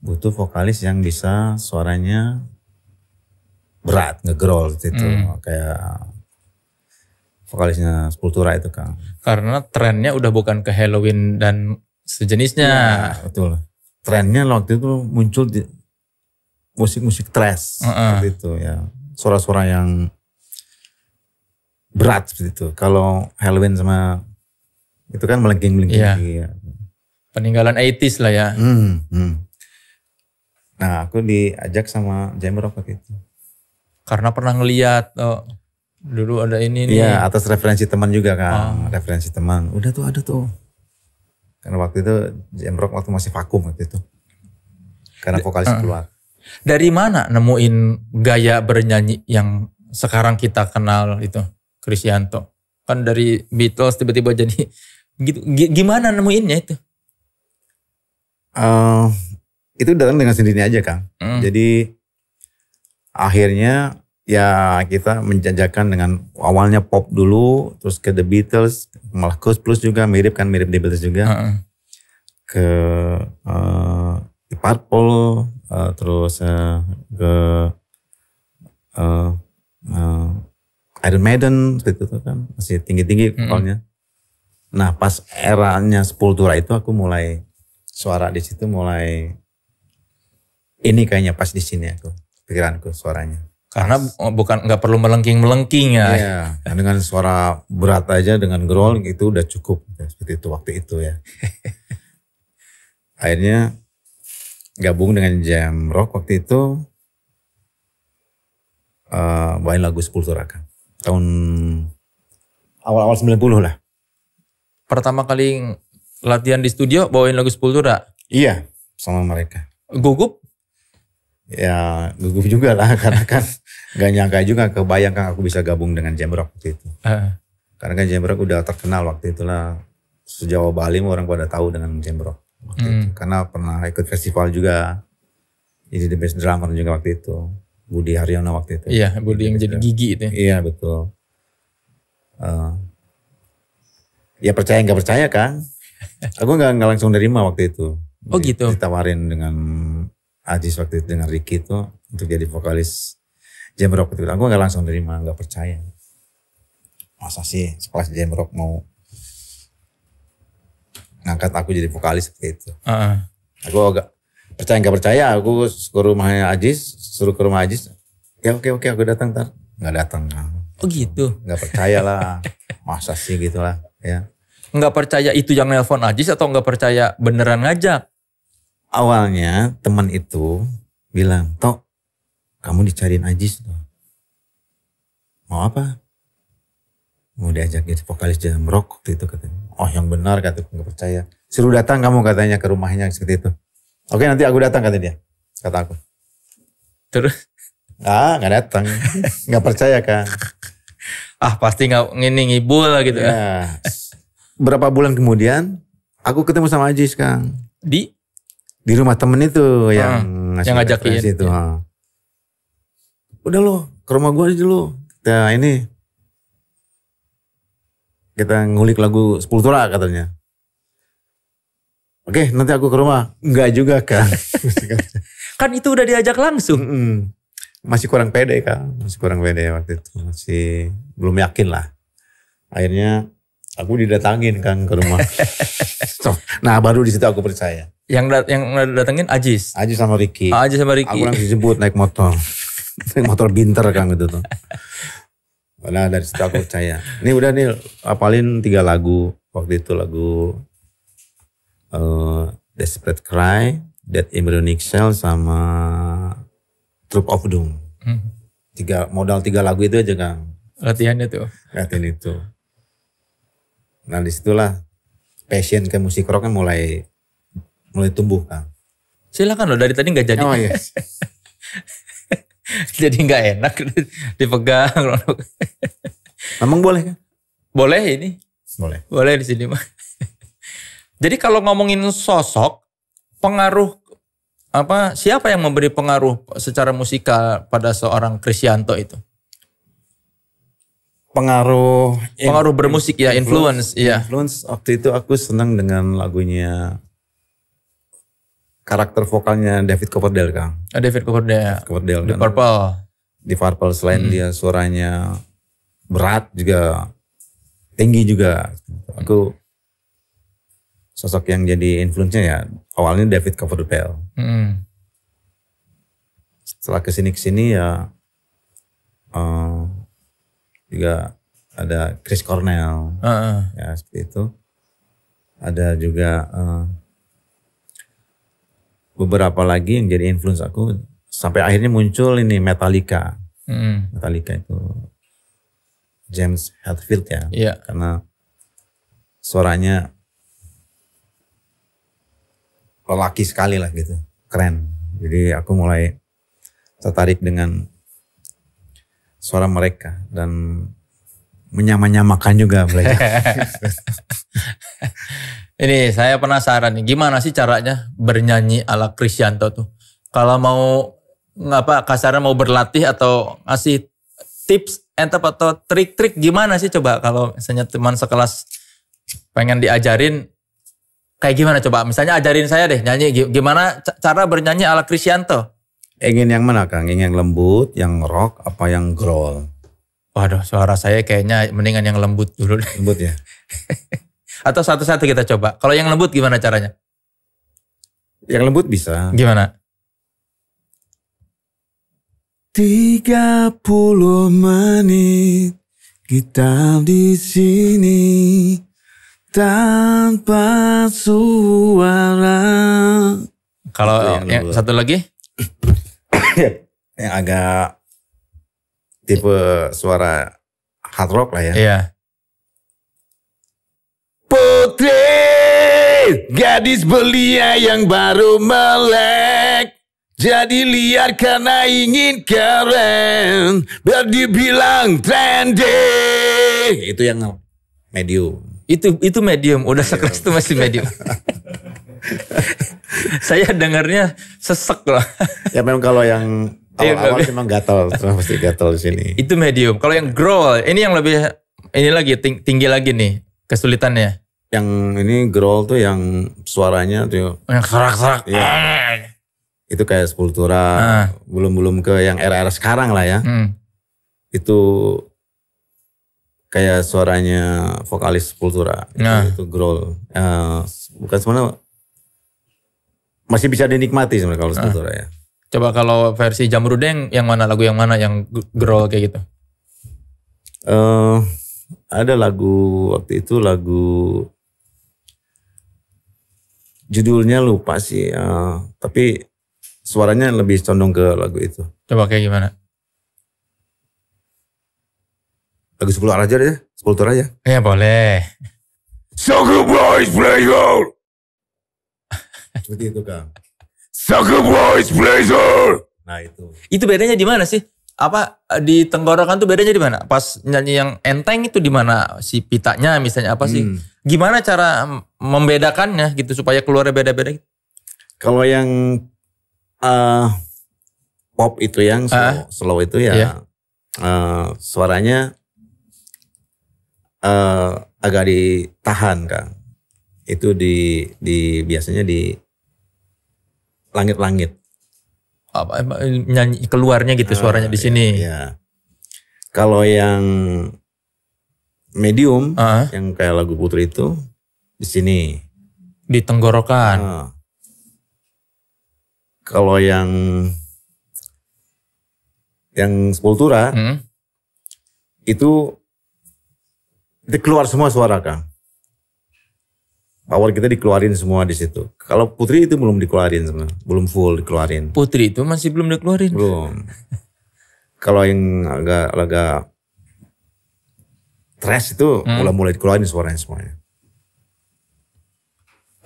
Butuh vokalis yang bisa suaranya berat, ngegrol gitu. itu hmm. Kayak vokalisnya Sepultura itu kan. Karena trennya udah bukan ke Halloween dan sejenisnya. Ya, betul. Trennya waktu itu muncul di musik-musik trash uh -uh. seperti itu ya suara-suara yang berat seperti itu kalau Halloween sama itu kan melengking melengking iya. yeah. ya. peninggalan 80s lah ya hmm, hmm. nah aku diajak sama Rock waktu itu karena pernah ngeliat oh, dulu ada ini nih iya atas referensi teman juga kan oh. referensi teman udah tuh ada tuh karena waktu itu Jamrock waktu masih vakum waktu itu karena vokalis uh -uh. keluar dari mana nemuin gaya bernyanyi yang sekarang kita kenal itu, Krisyanto? Kan dari Beatles tiba-tiba jadi (laughs) gitu. Gimana nemuinnya itu? Uh, itu datang dengan sendirinya aja, Kang. Hmm. Jadi akhirnya ya kita menjajakan dengan awalnya pop dulu, terus ke The Beatles, malah Coast Plus juga mirip kan, mirip The Beatles juga. Uh Ke uh, di parpol uh, terus uh, ke uh, uh, Iron Maiden seperti itu kan masih tinggi-tinggi Mm -hmm. Nah pas eranya Sepultura itu aku mulai suara di situ mulai ini kayaknya pas di sini aku pikiranku suaranya. Karena pas. Oh, bukan nggak perlu melengking melengking ya. Iya, nah, dengan suara berat aja dengan growl itu udah cukup seperti itu waktu itu ya. (laughs) Akhirnya gabung dengan jam rock waktu itu uh, bawain lagu 10 Turaka tahun awal-awal 90 lah. Pertama kali latihan di studio bawain lagu 10 Turaka? Iya, sama mereka. Gugup? Ya gugup juga lah (laughs) karena kan gak nyangka juga kebayang kan aku bisa gabung dengan jam rock waktu itu. Uh. Karena kan jam rock udah terkenal waktu itulah sejauh Bali orang pada tahu dengan jam rock waktu hmm. itu. karena pernah ikut festival juga jadi the best drummer juga waktu itu Budi Haryono waktu itu iya Budi yang gitu. jadi gigi itu ya. iya betul uh, ya percaya nggak percaya kan (laughs) aku nggak nggak langsung nerima waktu itu oh jadi, gitu ditawarin dengan Aziz waktu itu dengan Ricky itu untuk jadi vokalis jam rock itu aku nggak langsung nerima nggak percaya masa sih sekelas jam rock mau ngangkat aku jadi vokalis seperti itu. Uh-uh. Aku agak percaya nggak percaya aku ke rumahnya Ajis, suruh ke rumah Ajis. Ya oke oke aku datang ntar. Nggak datang. Oh gitu. Nggak percaya lah. Masa sih gitulah, ya. Nggak percaya itu yang nelpon Ajis atau nggak percaya beneran ngajak? Awalnya teman itu bilang, Tok kamu dicariin Ajis tuh. Mau apa? Mau diajak jadi vokalis jam rock waktu itu katanya oh yang benar kata nggak percaya suruh datang kamu katanya ke rumahnya seperti itu oke nanti aku datang kata dia kata aku terus ah nggak datang nggak percaya kan ah pasti nggak ngini ngibul gitu ya. Iya. berapa bulan kemudian aku ketemu sama Ajis kang di di rumah temen itu ah, yang hmm, yang ngajakin itu ya. udah lo ke rumah gue aja lo. nah ini kita ngulik lagu Sepultura katanya. Oke, nanti aku ke rumah. Enggak juga kan. (laughs) kan itu udah diajak langsung. Mm -mm. Masih kurang pede kan, masih kurang pede waktu itu. Masih belum yakin lah. Akhirnya aku didatangin kan ke rumah. (laughs) so, nah baru di situ aku percaya. Yang dat yang datangin Ajis. Ajis sama Ricky. Ajis sama Ricky. Aku langsung jemput naik motor. (laughs) naik motor binter kan gitu tuh. Nah dari situ aku percaya. Ini udah nih apalin tiga lagu waktu itu lagu uh, Desperate Cry, Dead Embryonic Cell sama Troop of Doom. Hmm. Tiga modal tiga lagu itu aja kang. Latihannya tuh. Latihan itu. Nah disitulah passion ke musik rock kan mulai mulai tumbuh kang. Silakan loh dari tadi nggak jadi. Oh yes. Iya. (laughs) (laughs) jadi nggak enak (laughs) dipegang. Emang boleh Boleh ini. Boleh. Boleh di sini mah. Jadi kalau ngomongin sosok, pengaruh apa siapa yang memberi pengaruh secara musikal pada seorang Krisyanto itu? Pengaruh pengaruh bermusik ya, influence, influence ya. Influence waktu itu aku senang dengan lagunya karakter vokalnya David Coverdale Kang. Oh, David Coverdale. David Coverdale. di kan? Purple. Di Purple selain hmm. dia suaranya berat juga tinggi juga. Aku sosok yang jadi influence-nya ya awalnya David Coverdale. Hmm. Setelah kesini kesini ya uh, juga ada Chris Cornell uh -uh. ya seperti itu. Ada juga uh, beberapa lagi yang jadi influence aku sampai akhirnya muncul ini Metallica. hmm. Metallica itu James Hetfield ya. Yeah. Karena suaranya lelaki sekali lah gitu. Keren. Jadi aku mulai tertarik dengan suara mereka dan menyamanya makan juga belajar. (laughs) Ini saya penasaran nih, gimana sih caranya bernyanyi ala Krisyanto tuh? Kalau mau ngapa kasarnya mau berlatih atau ngasih tips entah atau trik-trik gimana sih coba kalau misalnya teman sekelas pengen diajarin kayak gimana coba? Misalnya ajarin saya deh nyanyi gimana cara bernyanyi ala Krisyanto? Ingin yang mana Kang? Ingin yang lembut, yang rock, apa yang growl? Waduh, suara saya kayaknya mendingan yang lembut dulu. Lembut ya. (laughs) Atau satu-satu kita coba. Kalau yang lembut gimana caranya? Yang lembut bisa. Gimana? 30 menit kita di sini tanpa suara. Kalau yang, yang satu lagi? (coughs) yang agak tipe suara hard rock lah ya. Iya. Putri, gadis belia yang baru melek. Jadi liar karena ingin keren. Biar dibilang trendy. Itu yang medium. Itu itu medium. Udah sekelas itu masih medium. (laughs) Saya dengarnya sesek loh. ya memang kalau yang iya, awal-awal memang gatal, pasti gatal di sini. Itu medium. Kalau yang growl, ini yang lebih ini lagi tinggi lagi nih Kesulitannya? Yang ini growl tuh yang suaranya tuh. Yang serak-serak. ya. Itu kayak Sepultura. Ah. Belum-belum ke yang era-era sekarang lah ya. Hmm. Itu kayak suaranya vokalis Sepultura. Nah. Itu, growl. Uh, bukan semuanya masih bisa dinikmati sebenarnya kalau ah. Sepultura ah. ya. Coba kalau versi Jamrudeng yang mana lagu yang mana yang growl kayak gitu? Eh uh, ada lagu waktu itu lagu judulnya lupa sih uh, tapi suaranya lebih condong ke lagu itu coba kayak gimana lagu 10 aja deh 10 tur aja iya boleh Sucker boys play goal seperti itu kang Sucker boys play goal nah itu itu bedanya di mana sih apa di tenggorokan tuh bedanya di mana? Pas nyanyi yang enteng itu di mana si pitanya misalnya apa sih? Hmm. Gimana cara membedakannya gitu supaya keluarnya beda-beda? Kalau yang uh, pop itu yang slow, uh, slow itu ya iya. uh, suaranya uh, agak ditahan kan? Itu di di biasanya di langit-langit apa nyanyi keluarnya gitu ah, suaranya uh, di iya, sini. Iya, iya. Kalau yang medium uh. yang kayak lagu Putri itu di sini di tenggorokan. Uh. Kalau yang yang Sepultura hmm. itu itu keluar semua suara Kang. Power kita dikeluarin semua di situ. Kalau Putri itu belum dikeluarin sebenarnya, belum full dikeluarin. Putri itu masih belum dikeluarin. Belum. Kalau yang agak agak stress itu hmm. mulai mulai dikeluarin suaranya semuanya.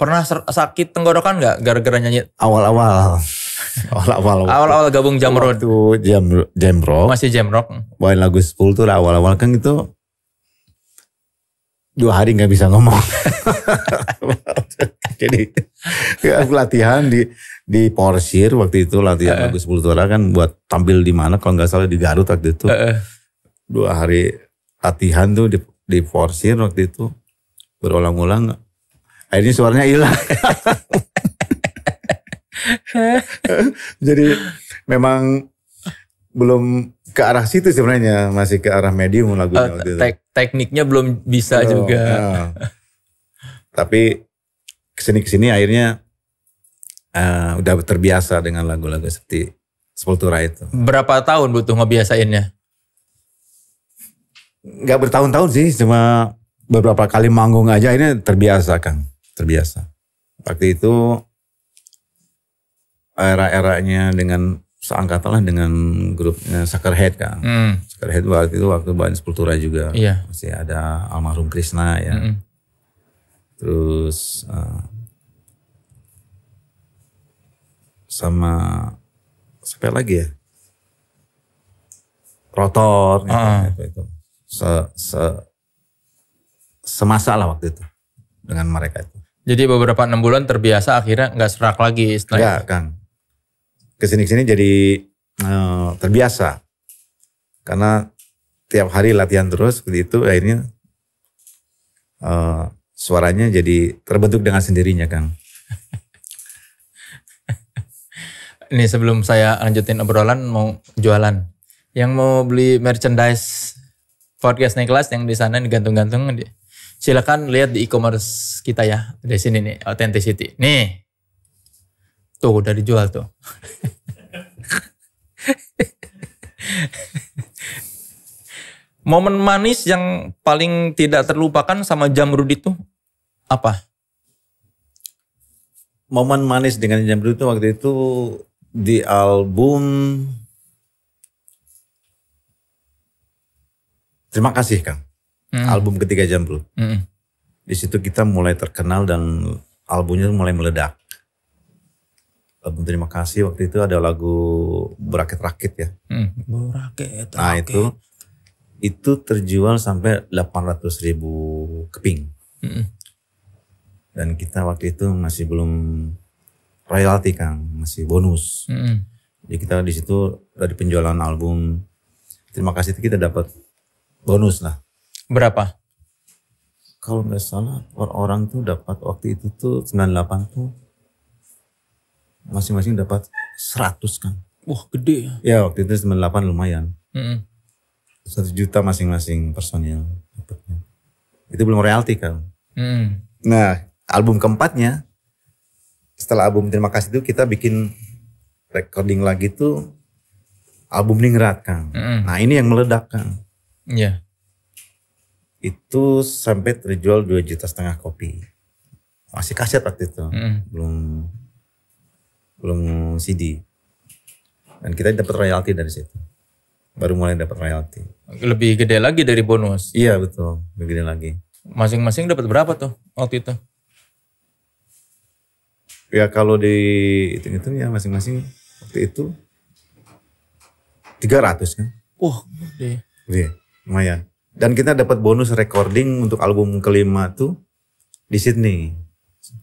Pernah sakit tenggorokan nggak gara-gara nyanyi? Awal-awal. (laughs) awal-awal awal-awal gabung jamrock itu jam jamrock masih jamrock bawain lagu full tuh awal-awal kan gitu dua hari nggak bisa ngomong. (laughs) Jadi ya, latihan di di Porsir waktu itu latihan uh, eh. Agus Pulutara kan buat tampil di mana kalau nggak salah di Garut waktu itu uh, dua hari latihan tuh di di Porsir waktu itu berulang-ulang akhirnya suaranya hilang. (laughs) Jadi memang belum ke arah situ sebenarnya masih ke arah medium lagunya uh, gitu. Tek tekniknya belum bisa oh, juga. Uh. Tapi kesini kesini akhirnya uh, udah terbiasa dengan lagu-lagu seperti Sepultura itu. Berapa tahun butuh ngebiasainnya? nggak bertahun-tahun sih, cuma beberapa kali manggung aja ini terbiasa Kang, terbiasa. Waktu itu era-eranya dengan seangkatan lah dengan grupnya eh, Suckerhead kan. Mm. Suckerhead waktu itu waktu Bahan Sepultura juga. Iya. Masih ada almarhum Krishna ya. -hmm. Terus uh, sama siapa lagi ya? Rotor uh -uh. itu, Se, se, semasa lah waktu itu dengan mereka itu. Jadi beberapa enam bulan terbiasa akhirnya nggak serak lagi setelah ya, kesini sini jadi uh, terbiasa. Karena tiap hari latihan terus seperti itu akhirnya uh, suaranya jadi terbentuk dengan sendirinya Kang. (laughs) Ini sebelum saya lanjutin obrolan mau jualan. Yang mau beli merchandise podcast naik kelas yang di sana digantung-gantung silakan lihat di e-commerce kita ya di sini nih authenticity. Nih Tuh udah dijual tuh. Momen manis yang paling tidak terlupakan sama Jamrud itu apa? Momen manis dengan Jamrud itu waktu itu di album Terima kasih Kang. Hmm. Album ketiga Jamrud. Hmm. Di situ kita mulai terkenal dan albumnya mulai meledak lagu Terima Kasih waktu itu ada lagu Berakit-rakit ya. Hmm. Berakit-rakit. Nah itu itu terjual sampai 800 ribu keping. Hmm. Dan kita waktu itu masih belum royalti kang, masih bonus. Hmm. Jadi kita di situ dari penjualan album Terima Kasih itu kita dapat bonus lah. Berapa? Kalau nggak salah orang orang tuh dapat waktu itu tuh 98 tuh masing-masing dapat 100 kan. Wah gede ya. Ya waktu itu 98 lumayan. Mm -hmm. 1 juta masing-masing personil Itu belum royalti kan. Mm. Nah album keempatnya setelah album Terima Kasih itu kita bikin recording lagi tuh album Ningrat kan. Mm. Nah ini yang meledak kan. Iya. Yeah. Itu sampai terjual 2 juta setengah kopi. Masih kaset waktu itu. Mm. Belum belum CD dan kita dapat royalti dari situ baru mulai dapat royalti lebih gede lagi dari bonus iya betul lebih gede lagi masing-masing dapat berapa tuh waktu itu ya kalau di itu itu ya masing-masing waktu itu 300 kan wah oh, gede iya lumayan dan kita dapat bonus recording untuk album kelima tuh di Sydney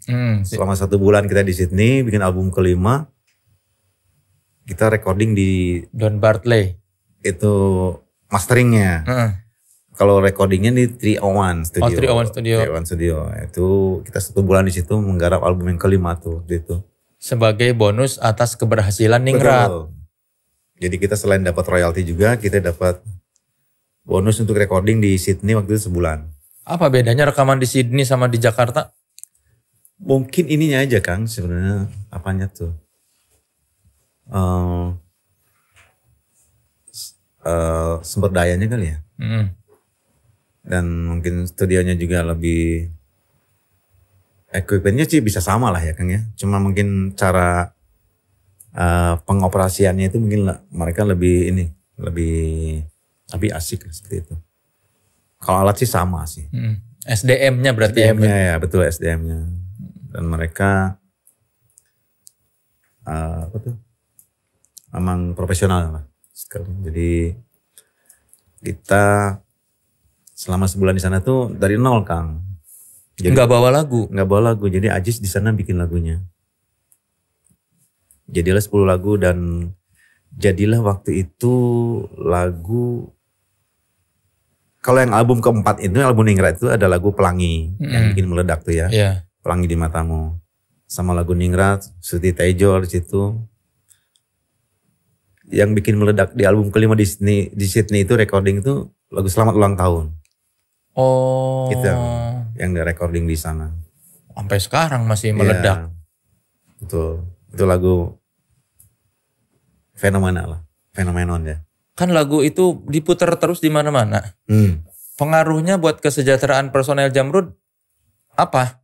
Hmm. Selama satu bulan kita di Sydney bikin album kelima. Kita recording di Don Bartley. Itu masteringnya. Hmm. Kalau recordingnya di 301 Studio. Oh 301 Studio. 301 Studio. Itu kita satu bulan di situ menggarap album yang kelima tuh itu. Sebagai bonus atas keberhasilan Ningrat. Jadi kita selain dapat royalti juga, kita dapat bonus untuk recording di Sydney waktu itu sebulan. Apa bedanya rekaman di Sydney sama di Jakarta? mungkin ininya aja Kang sebenarnya apanya tuh uh, uh, sumber dayanya kali ya mm. dan mungkin studionya juga lebih equipmentnya sih bisa sama lah ya Kang ya cuma mungkin cara uh, pengoperasiannya itu mungkin lah, mereka lebih ini lebih tapi asik seperti itu kalau alat sih sama sih mm. SDM-nya berarti ya, SDM-nya ya betul SDM-nya dan mereka uh, apa tuh emang profesional lah Sekarang jadi kita selama sebulan di sana tuh dari nol kang jadi, nggak bawa lagu nggak bawa lagu jadi Ajis di sana bikin lagunya jadilah 10 lagu dan jadilah waktu itu lagu kalau yang album keempat itu album Ningrat itu ada lagu Pelangi mm -hmm. yang bikin meledak tuh ya. Yeah. Pelangi di Matamu. Sama lagu Ningrat, Suti Tejo di situ. Yang bikin meledak di album kelima di Sydney, di Sydney itu recording itu lagu Selamat Ulang Tahun. Oh. Itu yang di recording di sana. Sampai sekarang masih meledak. Ya, betul. Itu lagu fenomena lah, fenomenon ya. Kan lagu itu diputar terus di mana-mana. Hmm. Pengaruhnya buat kesejahteraan personel Jamrud apa?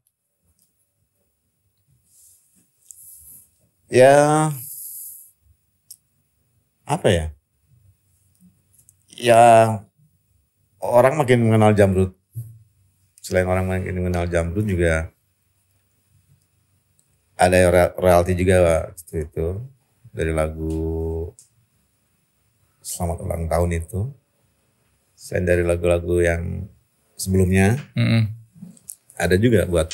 ya apa ya? Ya orang makin mengenal Jamrud. Selain orang makin mengenal Jamrud juga ada royalti juga waktu itu dari lagu Selamat Ulang Tahun itu. Selain dari lagu-lagu yang sebelumnya, mm -hmm. ada juga buat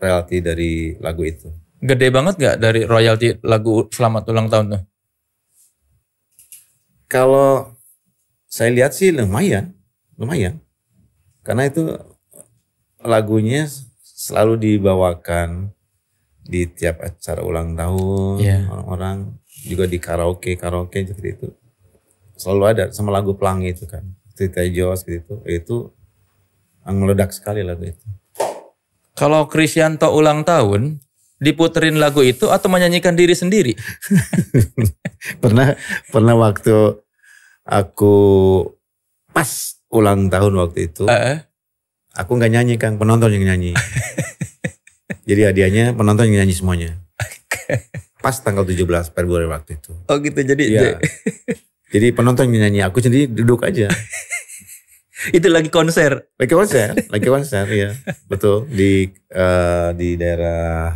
royalti dari lagu itu. Gede banget gak dari royalti lagu Selamat Ulang Tahun tuh? Kalau saya lihat sih lumayan, lumayan. Karena itu lagunya selalu dibawakan di tiap acara ulang tahun yeah. orang-orang juga di karaoke karaoke seperti itu selalu ada sama lagu pelangi itu kan cerita Jos gitu itu meledak sekali lagu itu kalau Christian Krisyanto ulang tahun diputerin lagu itu atau menyanyikan diri sendiri? (laughs) pernah pernah waktu aku pas ulang tahun waktu itu. Uh-uh. Aku nggak nyanyi Kang, penonton yang nyanyi. (laughs) Jadi hadiahnya penonton yang nyanyi semuanya. (laughs) pas tanggal 17 Februari waktu itu. Oh gitu. Jadi ya. Jadi penonton yang nyanyi, aku sendiri duduk aja. itu lagi konser. Lagi konser, lagi konser ya. Betul di uh, di daerah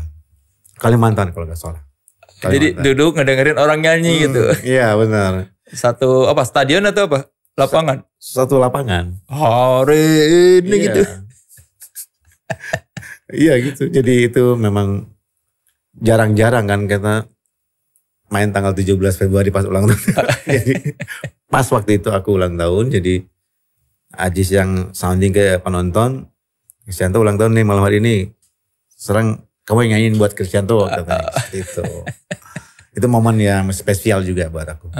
Kalimantan kalau nggak salah. Kalimantan. Jadi duduk ngedengerin orang nyanyi hmm, gitu. (laughs) Iya benar. Satu apa stadion atau apa? Lapangan. Satu lapangan. Hari ini iya. gitu. (laughs) iya gitu. Jadi itu memang jarang-jarang kan kita main tanggal 17 Februari pas ulang tahun. (laughs) jadi pas waktu itu aku ulang tahun jadi Ajis yang sounding ke penonton, Sianto ulang tahun nih malam hari ini. Serang kamu yang nyanyiin buat Christian tuh waktu (laughs) itu. itu momen yang spesial juga buat aku.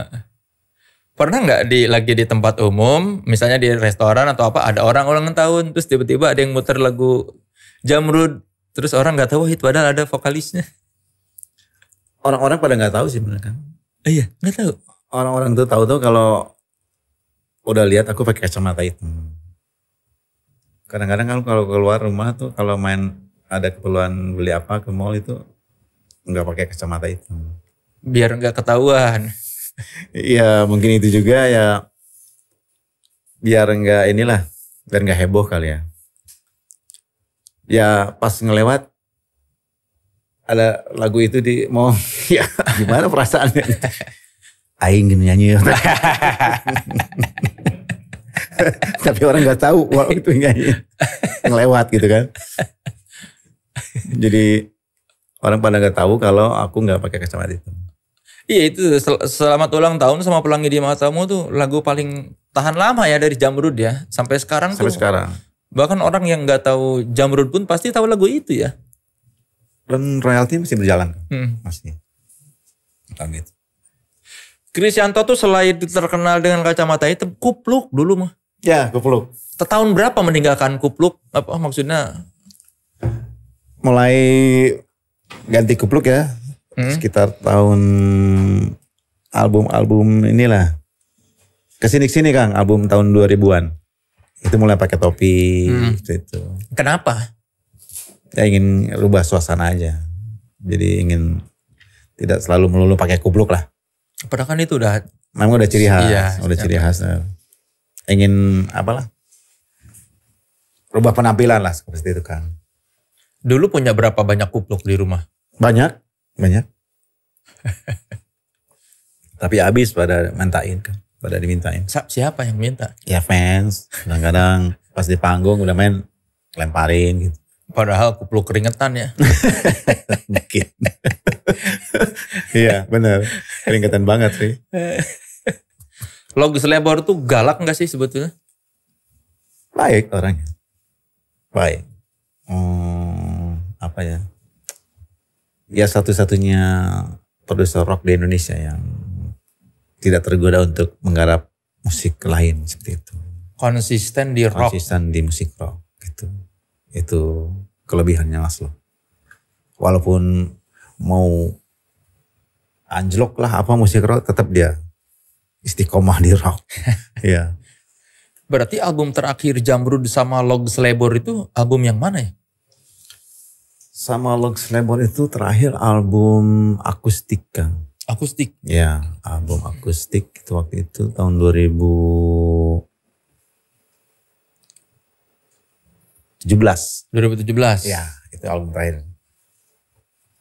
pernah nggak di lagi di tempat umum, misalnya di restoran atau apa, ada orang ulang tahun, terus tiba-tiba ada yang muter lagu Jamrud, terus orang nggak tahu itu padahal ada vokalisnya. Orang-orang pada nggak tahu sih mereka. iya, nggak tahu. Orang-orang tuh tahu tuh kalau udah lihat aku pakai kacamata itu. Kadang-kadang kan kalau keluar rumah tuh kalau main ada keperluan beli apa ke mall itu nggak pakai kacamata itu. Biar nggak ketahuan. Iya mungkin itu juga ya biar nggak inilah biar nggak heboh kali ya. Ya pas ngelewat ada lagu itu di mau (laughs) ya gimana perasaannya? Aing gini nyanyi. (laughs) Tapi orang nggak tahu waktu itu nyanyi ngelewat gitu kan. (laughs) Jadi orang pada nggak tahu kalau aku nggak pakai kacamata hitam. Iya itu sel selamat ulang tahun sama pelangi di matamu tuh lagu paling tahan lama ya dari Jamrud ya sampai sekarang sampai tuh. sekarang. Bahkan orang yang nggak tahu Jamrud pun pasti tahu lagu itu ya. Dan royalti masih berjalan hmm. masih. Amin. Krisyanto tuh selain terkenal dengan kacamata hitam, kupluk dulu mah. Ya, kupluk. Tahun berapa meninggalkan kupluk? Apa maksudnya mulai ganti kupluk ya hmm? sekitar tahun album-album inilah kesini sini Kang album tahun 2000-an itu mulai pakai topi hmm. gitu itu kenapa ya ingin rubah suasana aja jadi ingin tidak selalu melulu pakai kupluk lah padahal kan itu udah memang udah ciri khas iya, udah ciri khas ingin apalah rubah penampilan lah seperti itu Kang Dulu punya berapa banyak kupluk di rumah? Banyak. Banyak. (laughs) Tapi habis pada mintain kan. Pada dimintain. Siapa yang minta? Ya fans. Kadang-kadang pas di panggung udah main lemparin gitu. Padahal kupluk keringetan ya. (laughs) Mungkin. iya benar. Keringetan banget sih. (laughs) Logis Lebor tuh galak gak sih sebetulnya? Baik orangnya. Baik. Hmm, apa ya ya satu-satunya produser rock di Indonesia yang tidak tergoda untuk menggarap musik lain seperti itu konsisten di rock konsisten di musik rock gitu itu kelebihannya mas lo walaupun mau anjlok lah apa musik rock tetap dia istiqomah di rock (laughs) ya berarti album terakhir Jamrud sama Log Slebor itu album yang mana ya sama Long Lemon itu terakhir album akustik kan? Akustik. Ya, album akustik itu waktu itu tahun 2000 17. 2017. Ya, itu album terakhir.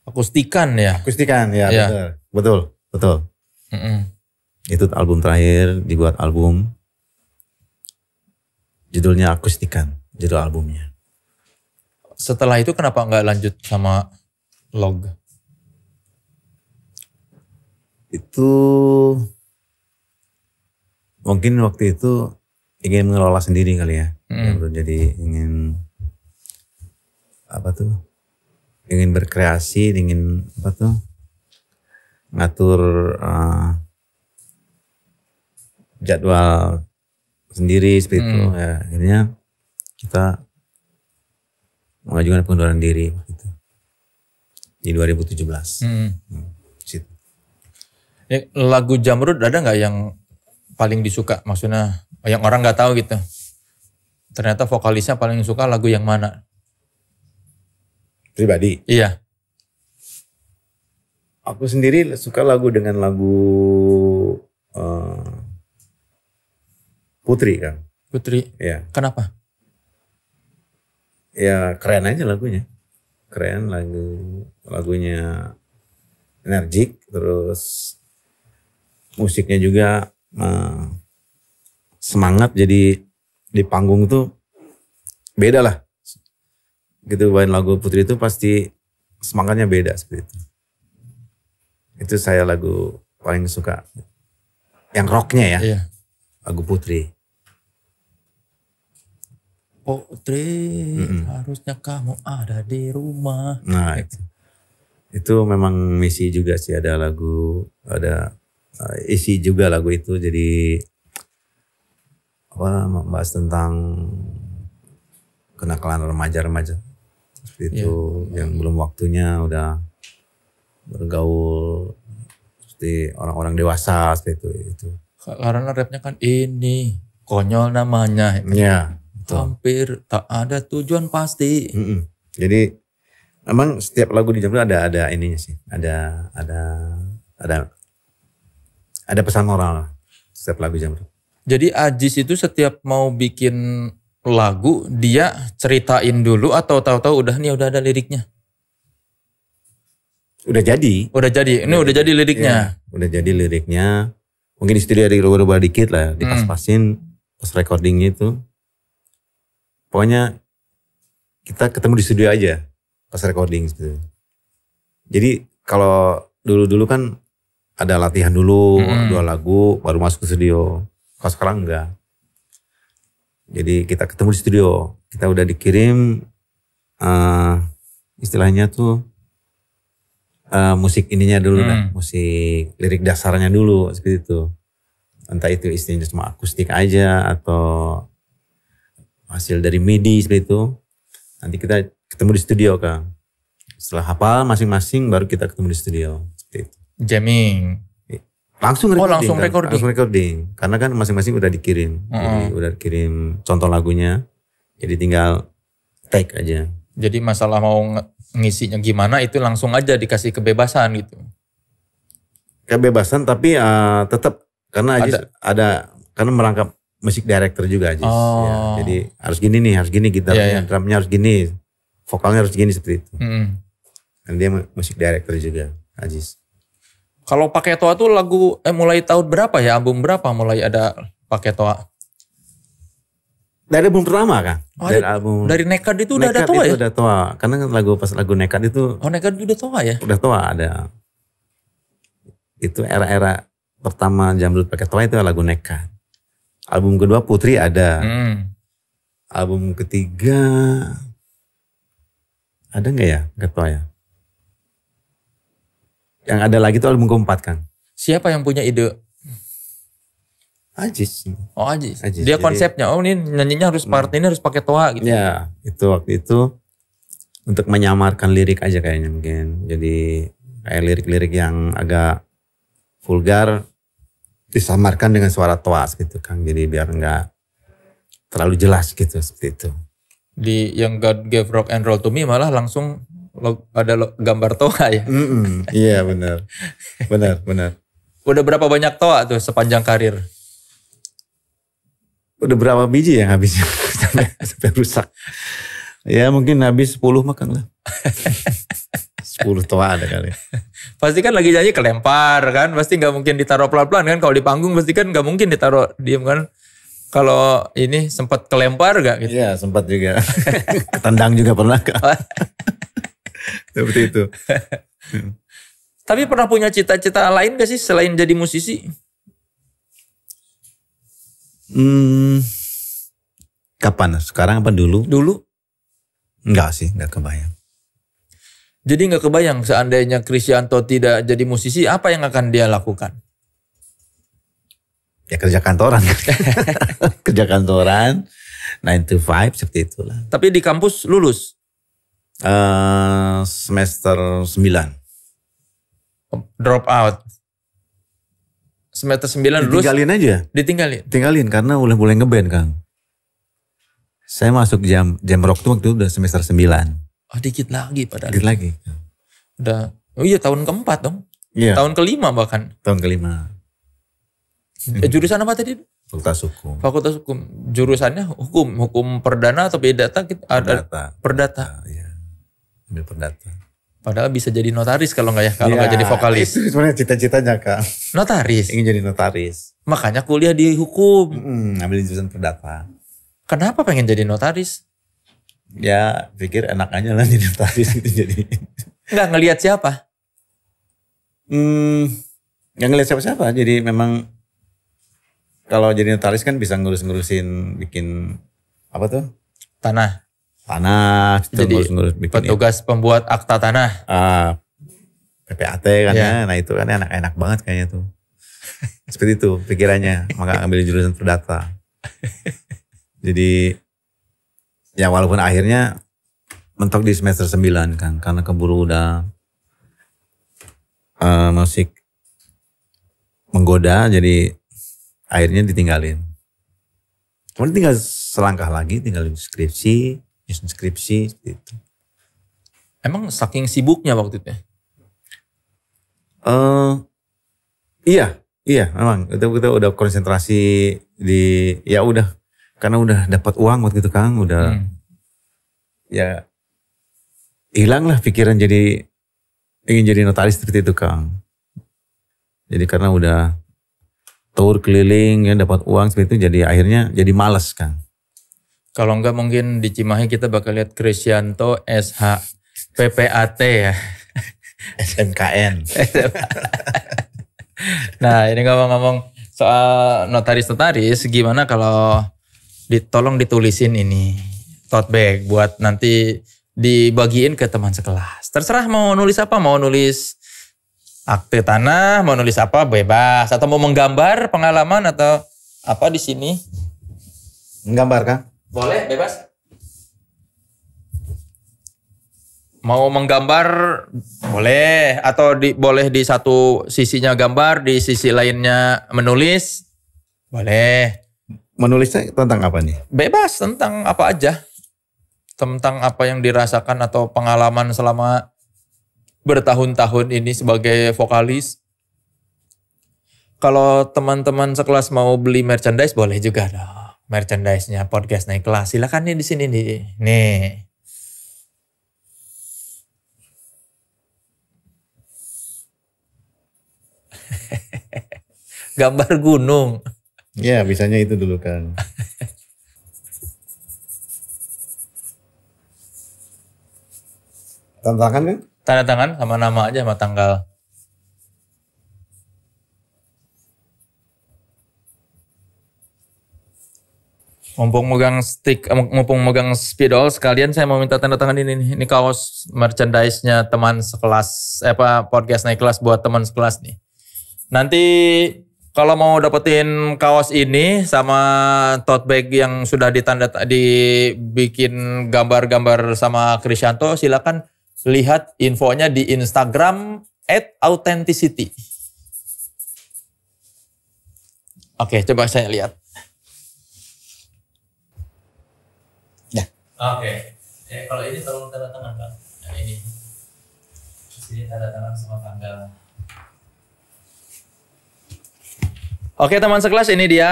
Akustikan ya. Akustikan ya, ya. betul. Betul, betul. Mm -mm. Itu album terakhir dibuat album judulnya Akustikan, judul albumnya setelah itu kenapa nggak lanjut sama log? Itu mungkin waktu itu ingin mengelola sendiri kali ya. Mm. Jadi ingin apa tuh? Ingin berkreasi, ingin apa tuh? Ngatur uh, jadwal sendiri seperti mm. itu hmm. ya. Akhirnya kita mengajukan pengunduran diri gitu. Di 2017. Hmm. Hmm, Ya, lagu Jamrud ada nggak yang paling disuka? Maksudnya yang orang nggak tahu gitu. Ternyata vokalisnya paling suka lagu yang mana? Pribadi? Iya. Aku sendiri suka lagu dengan lagu uh, Putri kan. Putri. Iya. Kenapa? ya keren aja lagunya keren lagu lagunya energik terus musiknya juga uh, semangat jadi di panggung tuh beda lah gitu main lagu putri itu pasti semangatnya beda seperti itu itu saya lagu paling suka yang rocknya ya iya. lagu putri Putri, oh, mm -mm. harusnya kamu ada di rumah. Nah, itu. itu memang misi juga sih ada lagu, ada eh, isi juga lagu itu jadi apa membahas tentang kenakalan remaja-remaja seperti iya. itu ya. yang belum waktunya udah bergaul seperti orang-orang dewasa seperti itu, Karena rapnya kan ini konyol namanya. Iya hampir tak ada tujuan pasti. Mm -mm. Jadi emang setiap lagu di Jabra ada ada ininya sih, ada ada ada ada pesan moral setiap lagu Jabra. Jadi Ajis itu setiap mau bikin lagu dia ceritain dulu atau tahu-tahu udah nih udah ada liriknya. Udah jadi. Udah jadi. Ini udah, udah jadi liriknya. Ya, udah jadi liriknya. Mungkin di studio dirubah-rubah dikit lah, hmm. dipas-pasin hmm. pas recording itu pokoknya kita ketemu di studio aja pas recording gitu. Jadi kalau dulu-dulu kan ada latihan dulu hmm. dua lagu baru masuk ke studio. Kalau sekarang enggak. Jadi kita ketemu di studio, kita udah dikirim uh, istilahnya tuh uh, musik ininya dulu hmm. dah, musik lirik dasarnya dulu seperti itu. Entah itu istilahnya cuma akustik aja atau hasil dari midi seperti itu nanti kita ketemu di studio kang setelah hafal masing-masing baru kita ketemu di studio seperti itu jamming iya. langsung oh, recording, oh, langsung kan? recording. langsung recording karena kan masing-masing udah dikirim mm -hmm. jadi udah dikirim contoh lagunya jadi tinggal take aja jadi masalah mau ngisinya gimana itu langsung aja dikasih kebebasan gitu kebebasan tapi uh, tetap karena ada. Aja, ada karena merangkap musik director juga ya, Oh. Ya, jadi harus gini nih, harus gini gitarnya, yeah, yeah. drumnya harus gini, vokalnya harus gini seperti itu. Mm. Dan dia musik director juga Aziz. Kalau pakai toa tuh lagu eh, mulai tahun berapa ya? Album berapa mulai ada pakai toa? Dari album pertama kan? Oh, dari album dari nekat itu udah Nekad ada toa itu ya? udah toa. Karena kan lagu pas lagu nekat itu Oh, nekat itu udah toa ya? Udah toa ada. Itu era-era pertama dulu pakai toa itu lagu nekat. Album kedua Putri ada. Hmm. Album ketiga ada nggak ya? ketua ya. Yang ada lagi itu album keempat kan. Siapa yang punya ide? Ajis. Oh Ajis. Ajis. Dia konsepnya, oh ini nyanyinya harus hmm. part ini harus pakai toa gitu. Ya, itu waktu itu untuk menyamarkan lirik aja kayaknya mungkin. Jadi kayak lirik-lirik yang agak vulgar disamarkan dengan suara toas gitu Kang. Jadi biar nggak terlalu jelas gitu seperti itu. Di yang God Gave Rock and Roll to Me malah langsung lo, ada lo, gambar toa ya. Mm -mm, iya benar, benar, benar. Udah berapa banyak toa tuh sepanjang karir? Udah berapa biji yang habisnya (laughs) sampai, sampai rusak? Ya mungkin habis 10 makan lah. (laughs) 10 toa ada kali. (laughs) pasti kan lagi nyanyi kelempar kan, pasti nggak mungkin ditaruh pelan-pelan kan. Kalau di panggung pasti kan nggak mungkin ditaruh diem kan. Kalau ini sempat kelempar gak gitu? Iya sempat juga. (laughs) Ketendang juga pernah kan. (laughs) Seperti itu. Tapi pernah punya cita-cita lain gak sih selain jadi musisi? Hmm, kapan? Sekarang apa dulu? Dulu. Enggak sih, enggak kebayang. Jadi nggak kebayang seandainya Krisyanto tidak jadi musisi, apa yang akan dia lakukan? Ya kerja kantoran. (laughs) kerja kantoran, 9 to 5 seperti itulah. Tapi di kampus lulus? Uh, semester sembilan, Drop out. Semester sembilan lulus. Ditinggalin aja. Ditinggalin. Tinggalin karena udah boleh ngeband, Kang. Saya masuk jam jam rock tuh waktu itu udah semester sembilan oh, dikit lagi padahal. Dikit lagi. Ya. Udah, oh iya tahun keempat dong. Iya. Tahun kelima bahkan. Tahun kelima. Hmm. Eh, jurusan apa tadi? Fakultas Hukum. Fakultas Hukum. Jurusannya hukum, hukum perdana atau pidata? Perdata. ada perdata. Perdata. Ah, iya. Ambil perdata. Padahal bisa jadi notaris kalau nggak ya, kalau nggak ya, jadi vokalis. (laughs) Itu sebenarnya cita-citanya kak. Notaris. Ingin jadi notaris. Makanya kuliah di hukum. Hmm, ambil jurusan perdata. Kenapa pengen jadi notaris? ya pikir enak aja lah jadi artis (laughs) gitu jadi nggak ngelihat siapa hmm nggak ngelihat siapa siapa jadi memang kalau jadi notaris kan bisa ngurus-ngurusin bikin apa tuh tanah tanah gitu, jadi ngurus -ngurus bikin petugas itu. pembuat akta tanah uh, ah, PPAT kan ya. ya nah itu kan enak-enak banget kayaknya tuh seperti itu pikirannya maka ambil jurusan perdata (laughs) jadi ya walaupun akhirnya mentok di semester 9 kan karena keburu udah uh, musik menggoda jadi akhirnya ditinggalin. Kemudian tinggal selangkah lagi tinggal skripsi, nyusun skripsi gitu. Emang saking sibuknya waktu itu? Uh, iya, iya memang itu kita udah konsentrasi di ya udah karena udah dapat uang waktu itu Kang, udah hmm. ya lah pikiran jadi ingin jadi notaris seperti itu Kang. Jadi karena udah tour keliling ya dapat uang seperti itu jadi akhirnya jadi malas Kang. Kalau enggak mungkin di Cimahi kita bakal lihat Krisyanto SH PPAT ya. SMKN. (laughs) (laughs) nah ini ngomong-ngomong soal notaris-notaris gimana kalau ditolong ditulisin ini tote bag buat nanti dibagiin ke teman sekelas. Terserah mau nulis apa, mau nulis akte tanah, mau nulis apa bebas atau mau menggambar pengalaman atau apa di sini? Menggambar kan? Boleh, bebas. Mau menggambar boleh atau di, boleh di satu sisinya gambar, di sisi lainnya menulis? Boleh menulisnya tentang apa nih? Bebas tentang apa aja. Tentang apa yang dirasakan atau pengalaman selama bertahun-tahun ini sebagai vokalis. Kalau teman-teman sekelas mau beli merchandise boleh juga dong. Merchandise-nya podcast naik kelas. Silakan nih di sini nih. Nih. (laughs) Gambar gunung. Ya, bisanya itu dulu kan. (laughs) Tanda tangan kan? Tanda tangan sama nama aja sama tanggal. Mumpung megang stick, eh, mumpung megang spidol, sekalian saya mau minta tanda tangan ini Ini kaos merchandise-nya teman sekelas, eh apa podcast naik kelas buat teman sekelas nih. Nanti kalau mau dapetin kaos ini sama tote bag yang sudah ditanda dibikin gambar-gambar sama Krisyanto, silakan lihat infonya di Instagram at authenticity. Oke, coba saya lihat. Ya. Oke. Okay. Eh, kalau ini tolong tanda tangan, Pak. Nah, ini. Di sini tanda tangan sama tanggal. Oke teman sekelas ini dia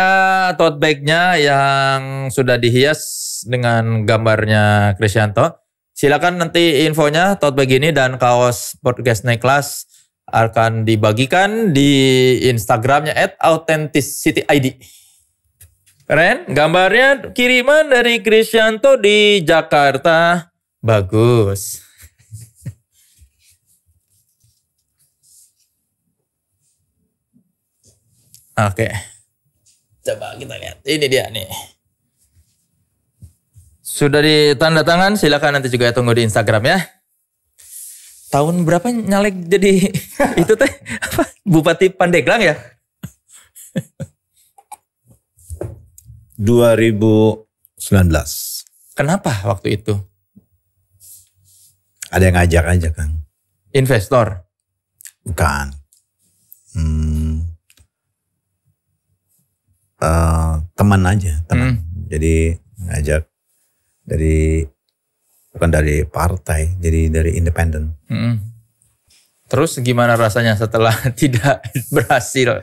tote bagnya yang sudah dihias dengan gambarnya Krisyanto. Silakan nanti infonya tote bag ini dan kaos podcast naik kelas akan dibagikan di Instagramnya at authenticityd. Keren, gambarnya kiriman dari Krisyanto di Jakarta. Bagus. Oke. Coba kita lihat. Ini dia nih. Sudah ditanda tangan, silakan nanti juga tunggu di Instagram ya. Tahun berapa nyalek jadi (laughs) itu teh apa? Bupati Pandeglang ya? 2019. Kenapa waktu itu? Ada yang ngajak aja kan. Investor? Bukan. Hmm, Eh, teman aja teman hmm. jadi ngajak dari bukan dari partai jadi dari independen hmm. terus gimana rasanya setelah (laughs) tidak berhasil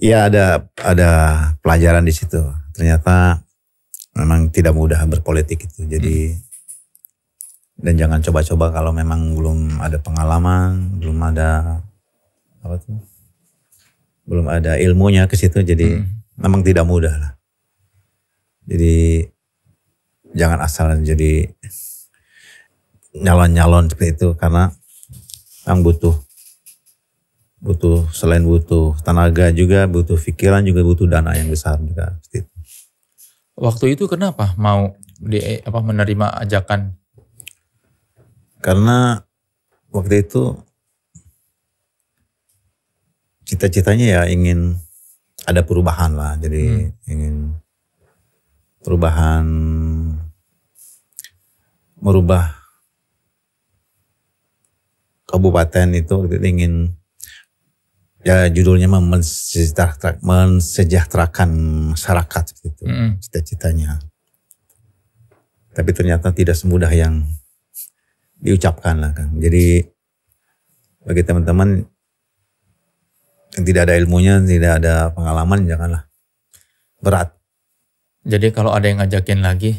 ya ada ada pelajaran di situ ternyata memang tidak mudah berpolitik itu jadi hmm dan jangan coba-coba kalau memang belum ada pengalaman, belum ada apa tuh belum ada ilmunya ke situ jadi hmm. memang tidak mudah lah jadi jangan asal jadi nyalon-nyalon seperti itu karena yang butuh butuh selain butuh tenaga juga butuh pikiran juga butuh dana yang besar juga seperti itu. Waktu itu kenapa mau di apa menerima ajakan? Karena waktu itu cita-citanya ya ingin ada perubahan lah jadi hmm. ingin perubahan merubah kabupaten itu gitu. ingin ya judulnya mensejahterakan, masyarakat itu mm. cita-citanya tapi ternyata tidak semudah yang diucapkan lah kan jadi bagi teman-teman yang tidak ada ilmunya, tidak ada pengalaman janganlah. Berat. Jadi kalau ada yang ngajakin lagi?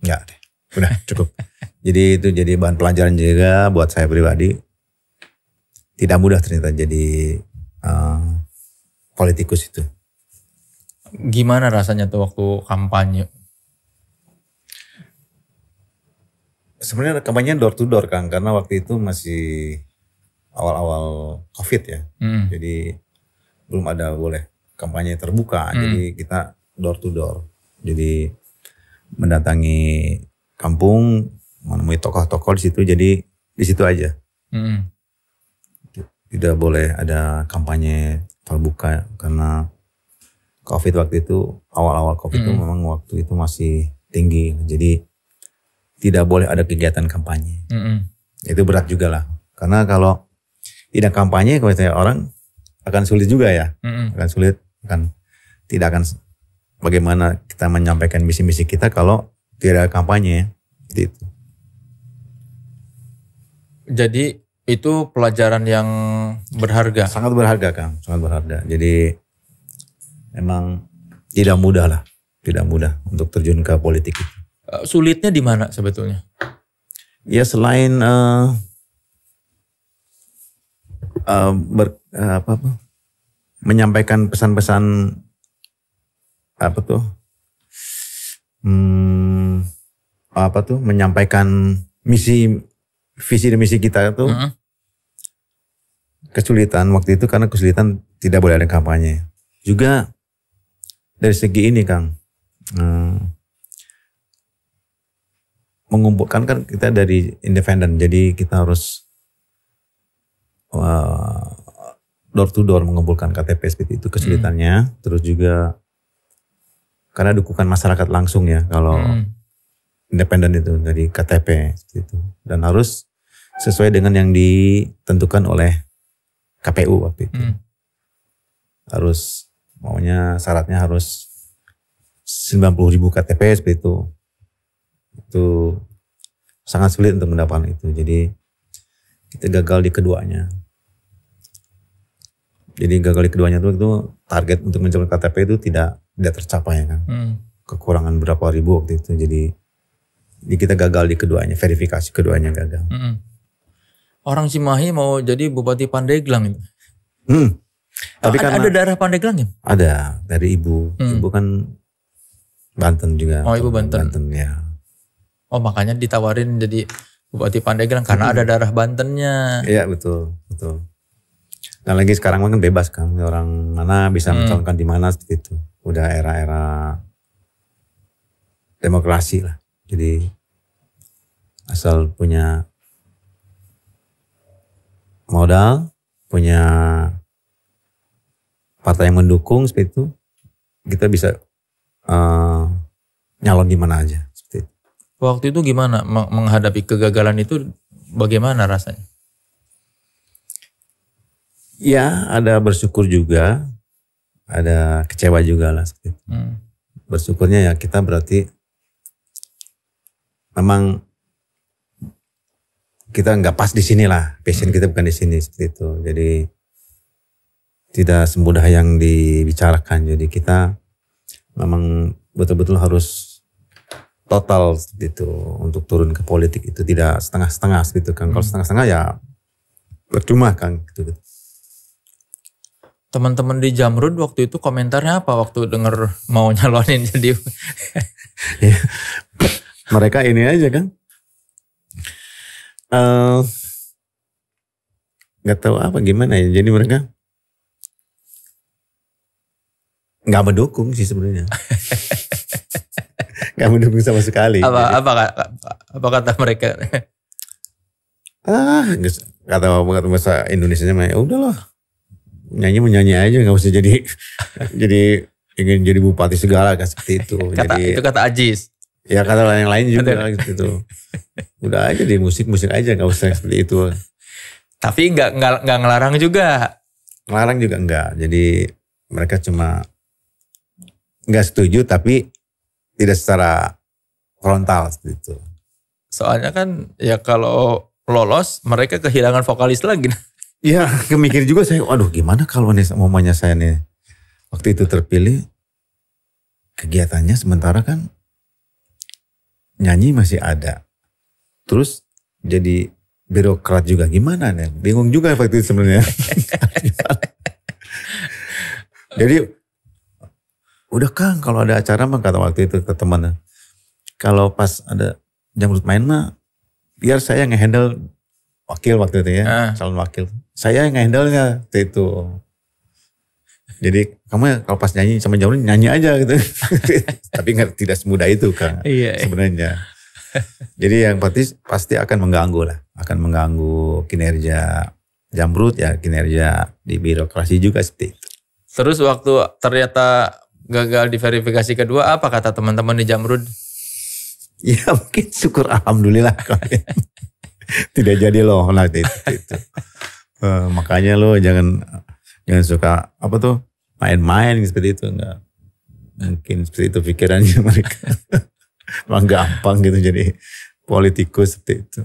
Enggak deh. Udah (laughs) cukup. jadi itu jadi bahan pelajaran juga buat saya pribadi. Tidak mudah ternyata jadi uh, politikus itu. Gimana rasanya tuh waktu kampanye? Sebenarnya kampanye door to door kan karena waktu itu masih awal-awal covid ya hmm. jadi belum ada boleh kampanye terbuka hmm. jadi kita door to door jadi mendatangi kampung menemui tokoh-tokoh di situ jadi di situ aja hmm. tidak boleh ada kampanye terbuka karena covid waktu itu awal-awal covid hmm. itu memang waktu itu masih tinggi jadi tidak boleh ada kegiatan kampanye hmm. itu berat juga lah karena kalau tidak kampanye saya orang akan sulit juga ya mm-hmm. akan sulit akan tidak akan bagaimana kita menyampaikan misi-misi kita kalau tidak ada kampanye itu. Jadi itu pelajaran yang berharga. Sangat berharga Kang, sangat berharga. Jadi emang tidak mudah lah, tidak mudah untuk terjun ke politik. Eh, sulitnya di mana sebetulnya? Ya selain uh, uh, ber, uh, apa, apa menyampaikan pesan-pesan apa tuh hmm, apa tuh menyampaikan misi visi dan misi kita tuh mm -hmm. kesulitan waktu itu karena kesulitan tidak boleh ada kampanye juga dari segi ini kang hmm, mengumpulkan kan kita dari independen jadi kita harus Eh, door to door mengumpulkan KTP seperti itu kesulitannya. Hmm. Terus juga karena dukungan masyarakat langsung ya kalau hmm. independen itu dari KTP seperti itu dan harus sesuai dengan yang ditentukan oleh KPU waktu itu. Hmm. Harus maunya syaratnya harus 90 ribu KTP seperti itu. Itu sangat sulit untuk mendapatkan itu. Jadi kita gagal di keduanya. Jadi gagal keduanya itu, itu target untuk mencapai KTP itu tidak tidak tercapai ya kan. Hmm. Kekurangan berapa ribu waktu itu. Jadi, jadi kita gagal di keduanya, verifikasi keduanya gagal. Hmm. Orang Cimahi mau jadi Bupati Pandeglang itu. Hmm. Tapi ada, ada darah Pandeglang ya? Ada, dari ibu. Hmm. Ibu kan Banten juga. Oh, ibu Banten. Banten ya. Oh, makanya ditawarin jadi Bupati Pandeglang karena hmm. ada darah Bantennya. Iya, betul, betul. Dan lagi sekarang kan bebas kan orang mana bisa hmm. mencalonkan di mana seperti itu. Udah era-era demokrasi lah. Jadi asal punya modal, punya partai yang mendukung seperti itu, kita bisa uh, nyalon di mana aja seperti itu. Waktu itu gimana menghadapi kegagalan itu bagaimana rasanya? Ya, ada bersyukur juga, ada kecewa juga lah. Hmm. Bersyukurnya ya kita berarti memang kita nggak pas di sini lah, passion hmm. kita bukan di sini seperti itu. Jadi tidak semudah yang dibicarakan. Jadi kita memang betul-betul harus total itu untuk turun ke politik itu tidak setengah-setengah gitu kan. Hmm. Kalau setengah-setengah ya percuma kan gitu. gitu teman-teman di Jamrud waktu itu komentarnya apa waktu denger mau (laughs) nyalonin jadi iya. mereka ini aja kan eh, nggak uh, tahu apa gimana ya jadi mereka nggak mendukung sih sebenarnya (laughs) nggak mendukung sama sekali apa apa, apa kata mereka ah nggak tahu apa kata bahasa Indonesia nya udah ya udahlah nyanyi menyanyi aja nggak usah jadi (laughs) jadi ingin jadi bupati segala kan seperti itu. (laughs) Kata, jadi, itu kata Ajis. Ya kata yang lain juga gitu. Itu. Udah aja di musik musik aja nggak usah seperti itu. Tapi nggak nggak ngelarang juga. Ngelarang juga enggak. Jadi mereka cuma nggak setuju tapi tidak secara frontal seperti itu. Soalnya kan ya kalau lolos mereka kehilangan vokalis lagi. (laughs) Iya, (laughs) kemikir juga saya, Waduh, gimana kalau nih mamanya saya nih waktu itu terpilih kegiatannya sementara kan nyanyi masih ada. Terus jadi birokrat juga gimana nih? Bingung juga waktu itu sebenarnya. (laughs) jadi udah kan kalau ada acara mah kata waktu itu ke teman kalau pas ada jam main mah biar saya handle wakil waktu itu ya, ah. calon wakil saya yang handle-nya itu. Jadi kamu ya, kalau pas nyanyi sama Jamrun nyanyi aja gitu. (laughs) Tapi nggak tidak semudah itu kan iya, sebenarnya. Jadi yang pasti pasti akan mengganggu lah, akan mengganggu kinerja Jamrut ya kinerja di birokrasi juga seperti itu. Terus waktu ternyata gagal diverifikasi kedua apa kata teman-teman di Jamrud? Ya (laughs) mungkin syukur alhamdulillah (laughs) tidak jadi loh nanti itu. Eh, makanya lo jangan jangan suka apa tuh main-main seperti itu enggak mungkin seperti itu pikirannya (laughs) mereka emang gampang gitu jadi politikus seperti itu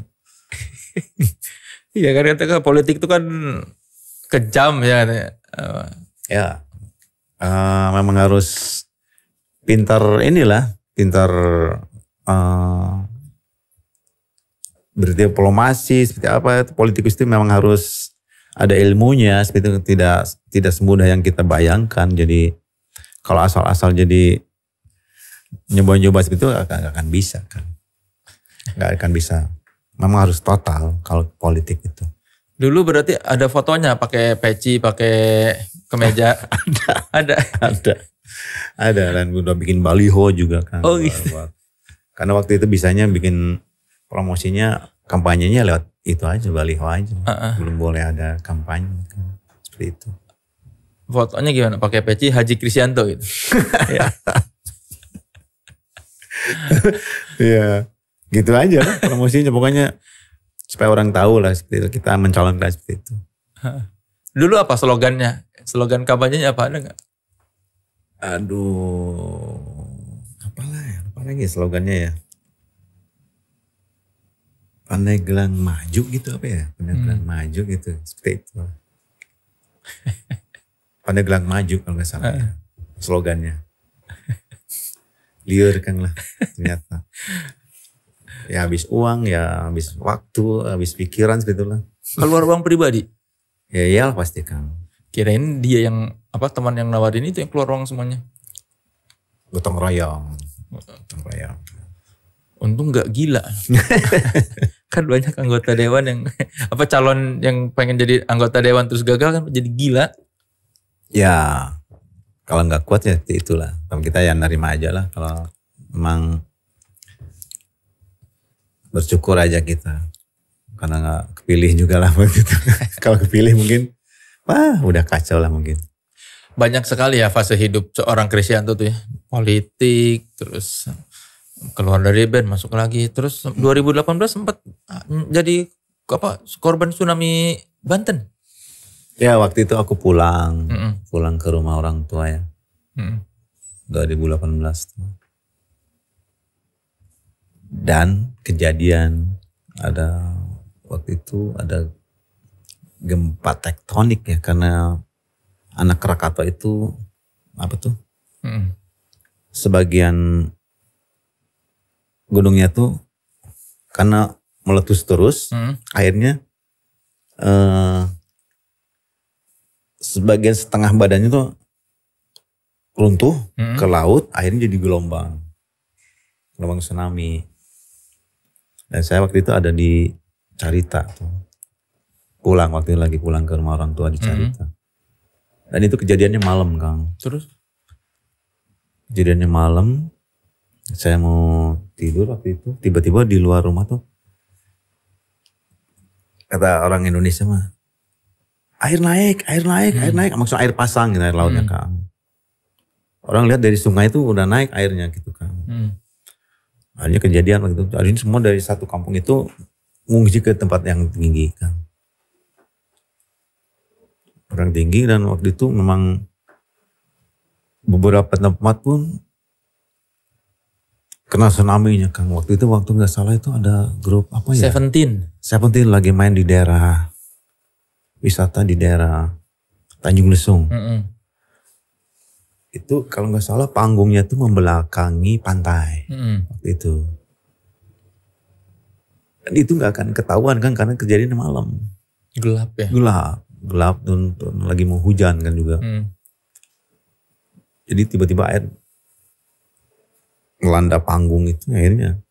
ya kan katakan politik itu kan kejam ya uh, ya uh, memang harus pintar inilah pintar uh, diplomasi seperti apa politikus itu memang harus ada ilmunya seperti itu tidak tidak semudah yang kita bayangkan jadi kalau asal-asal jadi nyoba-nyoba seperti itu akan akan bisa kan nggak akan bisa memang harus total kalau politik itu dulu berarti ada fotonya pakai peci pakai kemeja (laughs) ada ada ada ada dan udah bikin baliho juga kan oh, gitu. karena waktu itu bisanya bikin promosinya kampanyenya lewat itu aja baliho aja uh -uh. belum boleh ada kampanye kan. seperti itu fotonya gimana pakai peci Haji Krisianto gitu (laughs) ya. ya gitu aja lah promosinya pokoknya supaya orang tahu lah seperti itu kita mencalonkan seperti itu dulu apa slogannya slogan kampanyenya apa ada nggak aduh apalah ya apa lagi slogannya ya gelang maju gitu apa ya? Pandeglang hmm. maju gitu, seperti itu. (laughs) Pandeglang maju kalau nggak salah uh. ya. Ah. slogannya. Liur kan lah ternyata. Ya habis uang, ya habis waktu, habis pikiran seperti itulah. Keluar uang pribadi? Ya iyalah pasti kan. Kirain dia yang apa teman yang nawarin itu yang keluar uang semuanya. Gotong royong. Gotong royong. Untung nggak gila. (laughs) kan banyak anggota dewan yang (laughs) apa calon yang pengen jadi anggota dewan terus gagal kan jadi gila. Ya kalau nggak kuat ya itulah. Kalau kita ya nerima aja lah kalau emang bersyukur aja kita karena nggak kepilih juga lah begitu. (laughs) kalau kepilih mungkin wah udah kacau lah mungkin. Banyak sekali ya fase hidup seorang Kristianto tuh ya. Politik, terus keluar dari band masuk lagi terus 2018 sempat ah, jadi apa korban tsunami Banten ya waktu itu aku pulang mm -mm. pulang ke rumah orang tua ya mm. 2018 dan kejadian ada waktu itu ada gempa tektonik ya karena anak Krakatau itu apa tuh mm. sebagian gunungnya tuh karena meletus terus, hmm. airnya eh, sebagian setengah badannya tuh runtuh hmm. ke laut, airnya jadi gelombang, gelombang tsunami. Dan saya waktu itu ada di Carita tuh. Pulang waktu itu lagi pulang ke rumah orang tua di hmm. Carita. -hmm. Dan itu kejadiannya malam, Kang. Terus? Kejadiannya malam saya mau tidur waktu itu tiba-tiba di luar rumah tuh kata orang Indonesia mah air naik air naik hmm. air naik maksudnya air pasang gitu air lautnya hmm. kang orang lihat dari sungai itu udah naik airnya gitu kan hmm. akhirnya kejadian waktu itu akhirnya semua dari satu kampung itu ngungsi ke tempat yang tinggi kang orang tinggi dan waktu itu memang beberapa tempat pun kena tsunami-nya Kang. Waktu itu waktu nggak salah itu ada grup apa ya? Seventeen. Seventeen lagi main di daerah wisata di daerah Tanjung Lesung. Mm -hmm. Itu kalau nggak salah panggungnya tuh membelakangi pantai mm -hmm. waktu itu. Dan itu nggak akan ketahuan kan karena kejadian malam. Gelap ya. Gelap, gelap dan lagi mau hujan kan juga. Mm. Jadi tiba-tiba air ngelanda panggung itu akhirnya.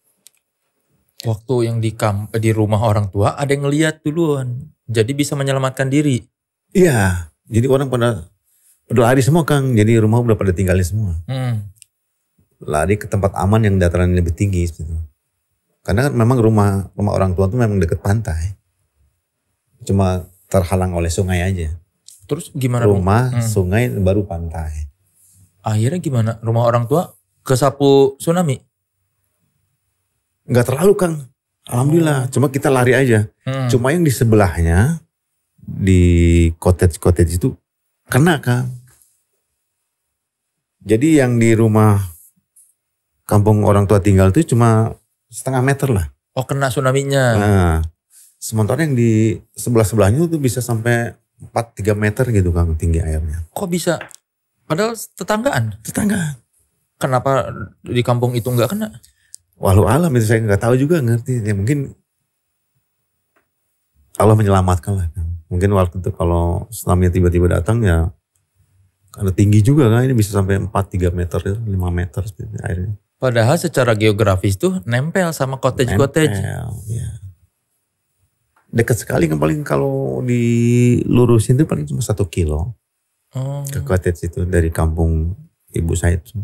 Waktu yang di kam eh, di rumah orang tua ada yang ngeliat duluan. Jadi bisa menyelamatkan diri. Iya. Jadi orang pada udah lari semua Kang. Jadi rumah udah pada tinggalin semua. Hmm. Lari ke tempat aman yang dataran lebih tinggi. Gitu. Karena kan memang rumah rumah orang tua itu memang deket pantai. Cuma terhalang oleh sungai aja. Terus gimana? Rumah, hmm. sungai, baru pantai. Akhirnya gimana? Rumah orang tua kesapu tsunami? Nggak terlalu Kang. Alhamdulillah. Oh. Cuma kita lari aja. Hmm. Cuma yang di sebelahnya di cottage-cottage itu kena Kang. Jadi yang di rumah kampung orang tua tinggal itu cuma setengah meter lah. Oh kena tsunami-nya. Nah, sementara yang di sebelah-sebelahnya itu bisa sampai 4-3 meter gitu Kang tinggi airnya. Kok bisa? Padahal tetanggaan? Tetanggaan. Kenapa di kampung itu nggak kena? Walau alam itu saya nggak tahu juga ngerti. Ya mungkin Allah menyelamatkan lah. Mungkin waktu itu kalau tsunami tiba-tiba datang ya karena tinggi juga kan ini bisa sampai 4 3 meter 5 meter seperti airnya. Padahal secara geografis tuh nempel sama cottage-cottage. Ya. Dekat sekali kan paling kalau dilurusin itu paling cuma satu kilo. Oh. Ke cottage itu dari kampung ibu saya itu.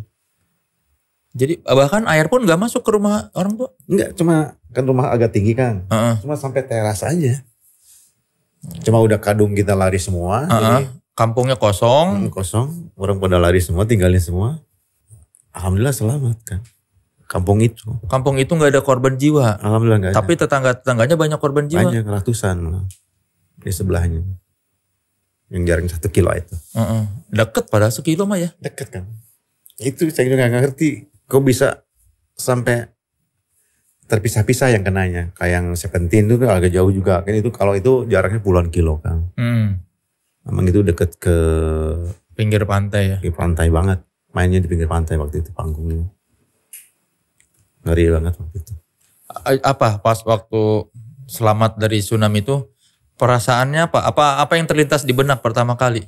Jadi bahkan air pun nggak masuk ke rumah orang tua? Nggak, cuma kan rumah agak tinggi kan, uh -uh. cuma sampai teras aja. Cuma udah kadung kita lari semua. Uh -uh. Jadi, Kampungnya kosong. kosong, orang pada lari semua, tinggalin semua. Alhamdulillah selamat kan. Kampung itu. Kampung itu nggak ada korban jiwa. Alhamdulillah nggak Tapi tetangga-tetangganya banyak korban jiwa. Banyak ratusan di sebelahnya. Yang jarang satu kilo itu. Uh -uh. Deket pada sekilo mah ya. Deket kan. Itu saya juga nggak ngerti kok bisa sampai terpisah-pisah yang kenanya kayak yang Seventeen itu agak jauh juga kan itu kalau itu jaraknya puluhan kilo kan hmm. emang itu deket ke pinggir pantai ya di pantai banget mainnya di pinggir pantai waktu itu panggungnya ngeri banget waktu itu apa pas waktu selamat dari tsunami itu perasaannya apa apa apa yang terlintas di benak pertama kali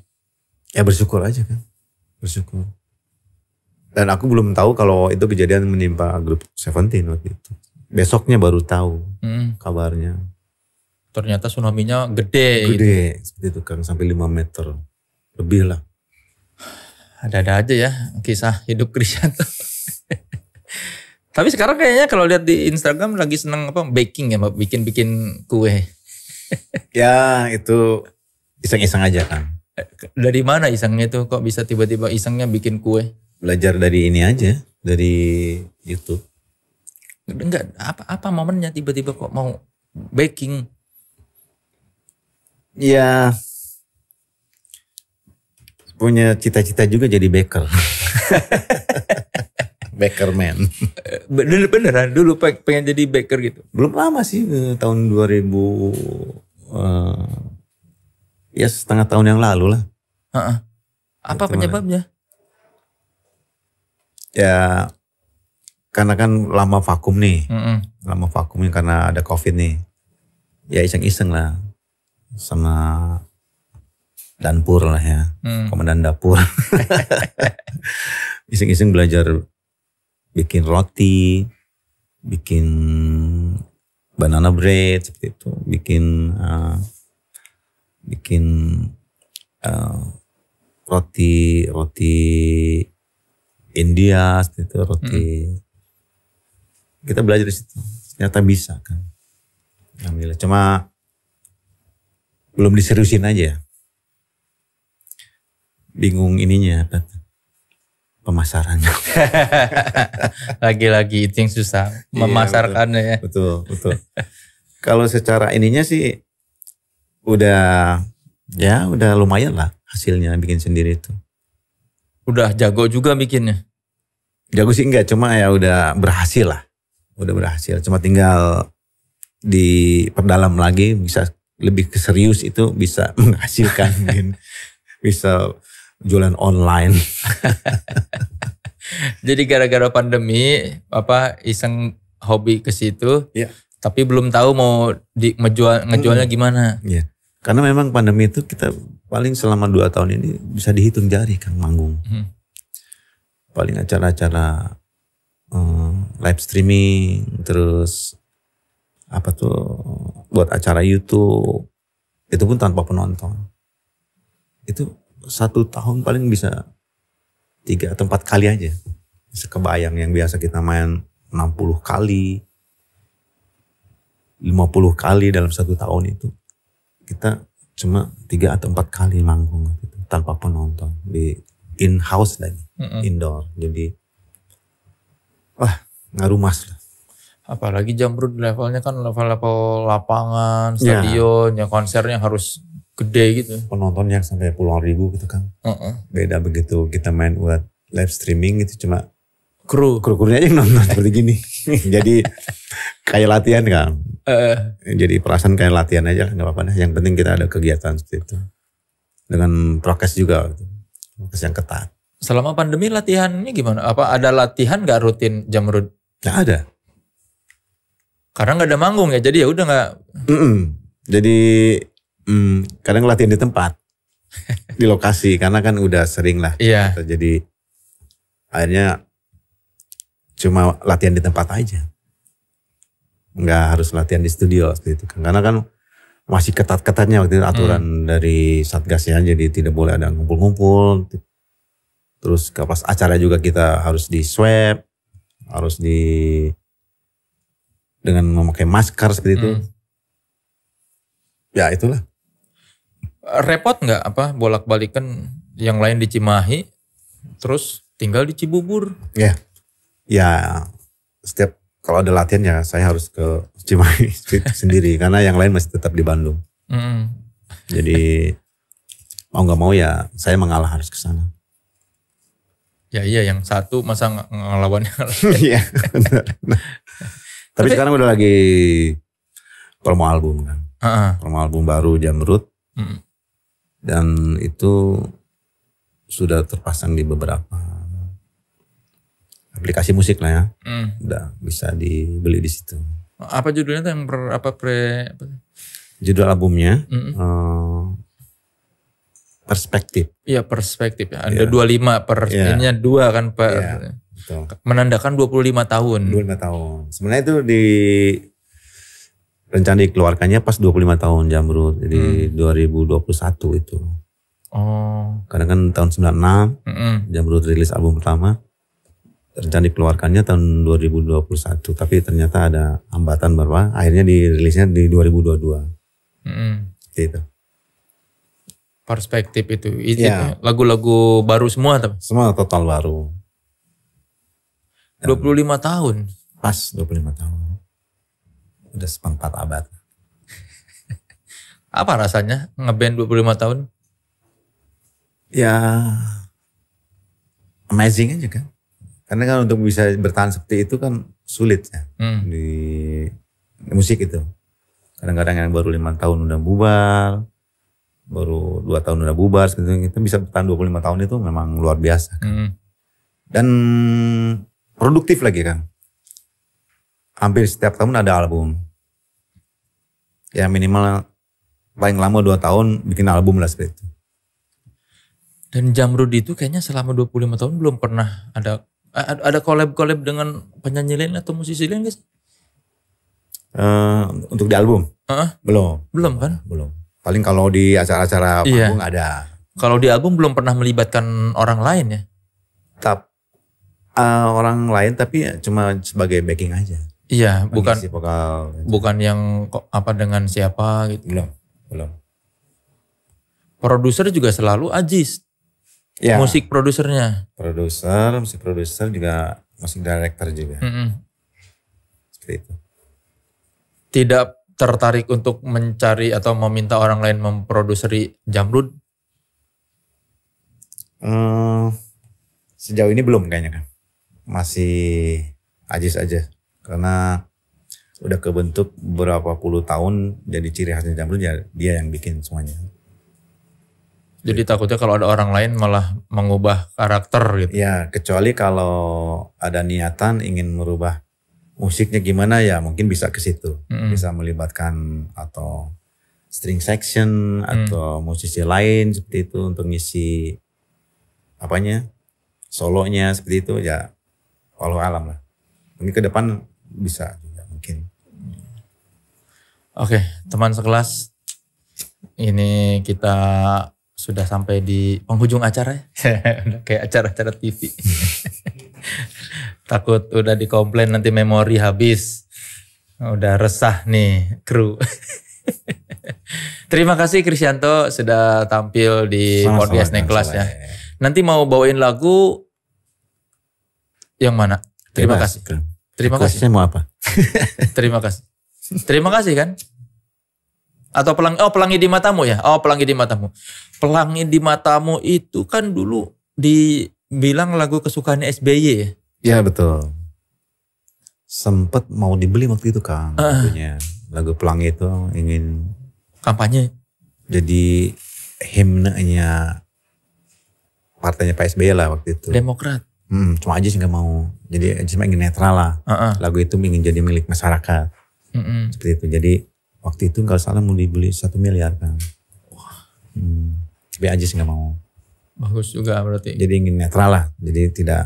ya bersyukur aja kan bersyukur dan aku belum tahu kalau itu kejadian menimpa grup Seventeen waktu itu. Besoknya baru tahu hmm. kabarnya. Ternyata tsunami-nya gede. Gitu. Gede, gitu. seperti itu kan sampai 5 meter lebih lah. Ada-ada aja ya kisah hidup Christian. Tapi sekarang kayaknya kalau lihat di Instagram lagi seneng apa baking ya, bikin-bikin kue. ya itu iseng-iseng aja kan. Dari mana isengnya tuh kok bisa tiba-tiba isengnya bikin kue? belajar dari ini aja dari YouTube enggak apa apa momennya tiba-tiba kok mau baking ya punya cita-cita juga jadi baker (laughs) baker man eh, bener beneran dulu pengen jadi baker gitu belum lama sih eh, tahun 2000 uh, eh, ya setengah tahun yang lalu lah uh -uh. apa penyebabnya ya karena kan lama vakum nih, mm hmm lama vakumnya karena ada covid nih, ya iseng-iseng lah sama danpur lah ya, mm. komandan dapur, (laughs) iseng-iseng belajar bikin roti, bikin banana bread seperti itu, bikin uh, bikin uh, roti roti India itu roti hmm. kita belajar di situ ternyata bisa kan alhamdulillah cuma belum diseriusin aja bingung ininya apa pemasarannya (laughs) lagi-lagi itu yang susah iya, memasarkannya ya betul betul kalau secara ininya sih udah ya udah lumayan lah hasilnya bikin sendiri itu Udah jago juga bikinnya. Jago sih enggak, cuma ya udah berhasil lah. Udah berhasil, cuma tinggal di diperdalam lagi bisa lebih serius itu bisa (laughs) menghasilkan mungkin bisa jualan online. (laughs) Jadi gara-gara pandemi, apa iseng hobi ke situ. Yeah. Tapi belum tahu mau di, ngejual, ngejualnya gimana. Yeah. Karena memang pandemi itu kita paling selama dua tahun ini bisa dihitung jari Kang Manggung. Hmm. Paling acara-acara uh, live streaming, terus apa tuh buat acara YouTube, itu pun tanpa penonton. Itu satu tahun paling bisa tiga atau empat kali aja. Bisa kebayang yang biasa kita main 60 kali, 50 kali dalam satu tahun itu kita cuma tiga atau empat kali manggung gitu, tanpa penonton di in house lagi mm -hmm. indoor jadi wah ngaruh mas lah apalagi Jamrud levelnya kan level-level lapangan iya. stadion yeah. yang konsernya harus gede gitu penontonnya sampai puluhan ribu gitu kan mm -hmm. beda begitu kita main buat live streaming itu cuma kru kru krunya aja nonton seperti gini (laughs) jadi kayak latihan kan uh. jadi perasaan kayak latihan aja nggak apa-apa nah yang penting kita ada kegiatan seperti itu dengan prokes juga gitu. prokes yang ketat selama pandemi latihannya gimana apa ada latihan nggak rutin jam rut nggak ada karena nggak ada manggung ya jadi ya udah nggak mm jadi mm, kadang latihan di tempat (laughs) di lokasi karena kan udah sering lah iya. Gitu. jadi akhirnya cuma latihan di tempat aja. Nggak harus latihan di studio waktu itu. Karena kan masih ketat-ketatnya waktu itu aturan hmm. dari satgasnya jadi tidak boleh ada ngumpul-ngumpul. Terus ke pas acara juga kita harus di swab, harus di dengan memakai masker seperti itu. Hmm. Ya itulah. Repot nggak apa bolak balik kan yang lain di Cimahi, terus tinggal di Cibubur. Ya. Yeah ya setiap kalau ada latihan ya saya harus ke Cimahi (laughs) sendiri karena yang lain masih tetap di Bandung. Mm. Jadi mau nggak mau ya saya mengalah harus ke sana. Ya iya yang satu masa ng ngelawannya. (laughs) Iya. Nah, tapi, sekarang udah lagi promo album kan. Uh -uh. Promo album baru Jamrut. Mm. Dan itu sudah terpasang di beberapa aplikasi musik lah ya. Hmm. Udah bisa dibeli di situ. Apa judulnya tuh yang per, apa pre apa? Judul albumnya hmm. uh, Perspektif. Iya, perspektif ya. Ada yeah. 25 per yeah. ininya dua kan per yeah, betul. menandakan 25 tahun. 25 tahun. Sebenarnya itu di rencana dikeluarkannya pas 25 tahun hmm. ribu dua hmm. 2021 itu. Oh. Karena kan tahun 96 mm -hmm. Jamrud rilis album pertama rencana dikeluarkannya tahun 2021 tapi ternyata ada hambatan berapa akhirnya dirilisnya di 2022 hmm. itu perspektif itu ya. lagu-lagu ya. baru semua tapi semua total baru Dan 25 tahun pas 25 tahun udah seperempat abad (laughs) apa rasanya ngeband 25 tahun ya amazing aja kan karena kan untuk bisa bertahan seperti itu kan sulit ya hmm. di musik itu. Kadang-kadang yang baru lima tahun udah bubar, baru dua tahun udah bubar, seperti itu bisa bertahan 25 tahun itu memang luar biasa. Kan. Hmm. Dan produktif lagi kan. Hampir setiap tahun ada album. Ya minimal paling lama dua tahun bikin album lah seperti itu. Dan Jamrud itu kayaknya selama 25 tahun belum pernah ada ada collab-collab dengan penyanyi lain atau musisi lain guys? Uh, eh, untuk di album? Uh, belum. Belum kan? Belum. Paling kalau di acara-acara iya. panggung ada. Kalau di album belum pernah melibatkan orang lain ya? Tap, uh, orang lain tapi ya cuma sebagai backing aja. Iya, bukan vokal. Bukan yang apa dengan siapa gitu. Belum, belum. Produser juga selalu Ajis Ya. Musik produsernya. Produser, musik produser juga musik director juga. Mm -hmm. Seperti itu. Tidak tertarik untuk mencari atau meminta orang lain memproduseri Jamrud? Hmm, sejauh ini belum kayaknya kan. Masih ajis aja. Karena udah kebentuk berapa puluh tahun jadi ciri khasnya Jamrud ya dia yang bikin semuanya. Jadi gitu. takutnya kalau ada orang lain malah mengubah karakter gitu. Ya, kecuali kalau ada niatan ingin merubah musiknya gimana ya mungkin bisa ke situ. Mm -hmm. Bisa melibatkan atau string section mm. atau musisi lain seperti itu untuk ngisi apanya? solonya seperti itu ya walau alam lah. Mungkin ke depan bisa juga mungkin. Oke, okay, teman sekelas ini kita sudah sampai di penghujung acara ya. (laughs) kayak acara-acara TV. (laughs) Takut udah dikomplain nanti memori habis. Udah resah nih kru. (laughs) Terima kasih Krisyanto sudah tampil di sama podcast Naik ya. ya. Nanti mau bawain lagu yang mana? Terima Bebas. kasih. Terima kasih. mau apa? Terima kasih. Terima kasih kan? Atau pelangi, oh pelangi di matamu ya? Oh pelangi di matamu. Pelangi di matamu itu kan dulu dibilang lagu kesukaannya SBY ya? Iya betul. Sempet mau dibeli waktu itu Kang. Uh, lagunya. Lagu pelangi itu ingin. Kampanye. Jadi himnenya partainya Pak SBY lah waktu itu. Demokrat. Hmm, cuma aja sih nggak mau. Jadi cuma ingin netral lah. Uh -uh. Lagu itu ingin jadi milik masyarakat. uh, uh. Seperti itu. Jadi waktu itu nggak salah mau dibeli satu miliar kan Wah. Hmm. tapi aja sih nggak mau bagus juga berarti jadi ingin netral lah jadi tidak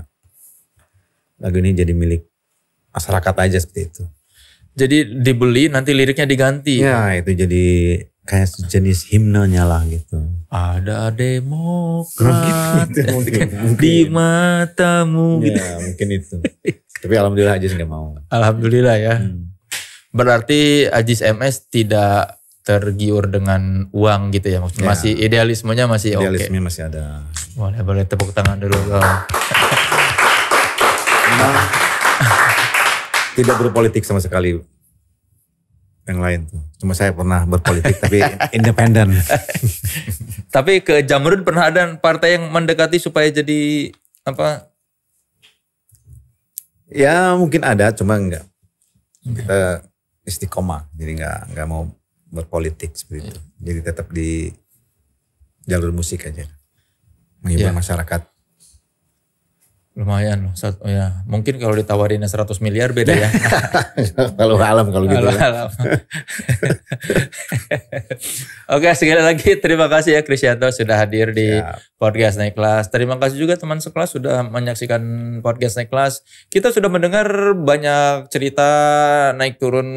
lagu ini jadi milik masyarakat aja seperti itu jadi dibeli nanti liriknya diganti ya itu jadi kayak sejenis himnenya lah gitu ada demokrat (laughs) gitu, di matamu ya, gitu. mungkin itu tapi alhamdulillah aja sih nggak mau alhamdulillah ya hmm. Berarti Ajis MS tidak tergiur dengan uang gitu ya maksudnya. Ya. Masih idealismenya masih oke. Idealisme okay. masih ada. Boleh boleh tepuk tangan dulu Memang nah, tidak berpolitik sama sekali yang lain tuh. Cuma saya pernah berpolitik tapi (laughs) independen. tapi ke Jamrud pernah ada partai yang mendekati supaya jadi apa? Ya mungkin ada, cuma enggak. Kita istiqomah jadi nggak nggak mau berpolitik seperti itu iya. jadi tetap di jalur musik aja menghibur yeah. masyarakat Lumayan loh, Sat, oh ya. Mungkin kalau ditawarinnya 100 miliar beda ya. (laughs) kalau alam kalau gitu. ya. (laughs) Oke, sekali lagi terima kasih ya Krisyanto sudah hadir di ya. podcast naik kelas. Terima kasih juga teman sekelas sudah menyaksikan podcast naik kelas. Kita sudah mendengar banyak cerita naik turun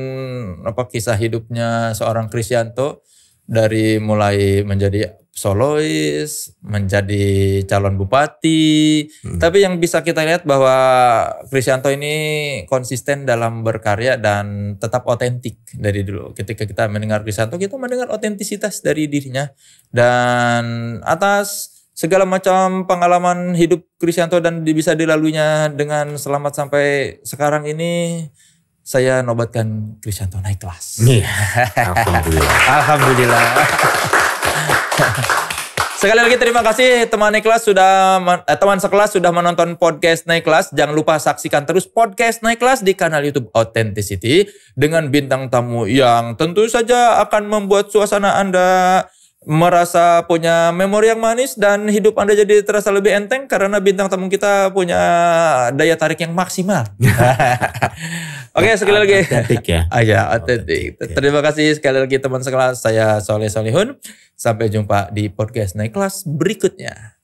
apa kisah hidupnya seorang Krisyanto dari mulai menjadi solois, menjadi calon bupati. Hmm. Tapi yang bisa kita lihat bahwa Krisyanto ini konsisten dalam berkarya dan tetap otentik dari dulu. Ketika kita mendengar Krisyanto, kita mendengar otentisitas dari dirinya dan atas segala macam pengalaman hidup Krisyanto dan bisa dilaluinya dengan selamat sampai sekarang ini saya nobatkan Krisyanto naik kelas. Alhamdulillah. (laughs) Alhamdulillah. (laughs) Sekali lagi terima kasih teman naik kelas sudah eh, teman sekelas sudah menonton podcast naik kelas. Jangan lupa saksikan terus podcast naik kelas di kanal YouTube Authenticity dengan bintang tamu yang tentu saja akan membuat suasana Anda merasa punya memori yang manis dan hidup Anda jadi terasa lebih enteng karena bintang tamu kita punya daya tarik yang maksimal. (laughs) Oke, okay, sekali lagi. Autentik ya. Ah, (laughs) ya, autentik. Terima kasih sekali lagi teman sekelas. Saya Soleh Solihun. Sampai jumpa di podcast naik kelas berikutnya.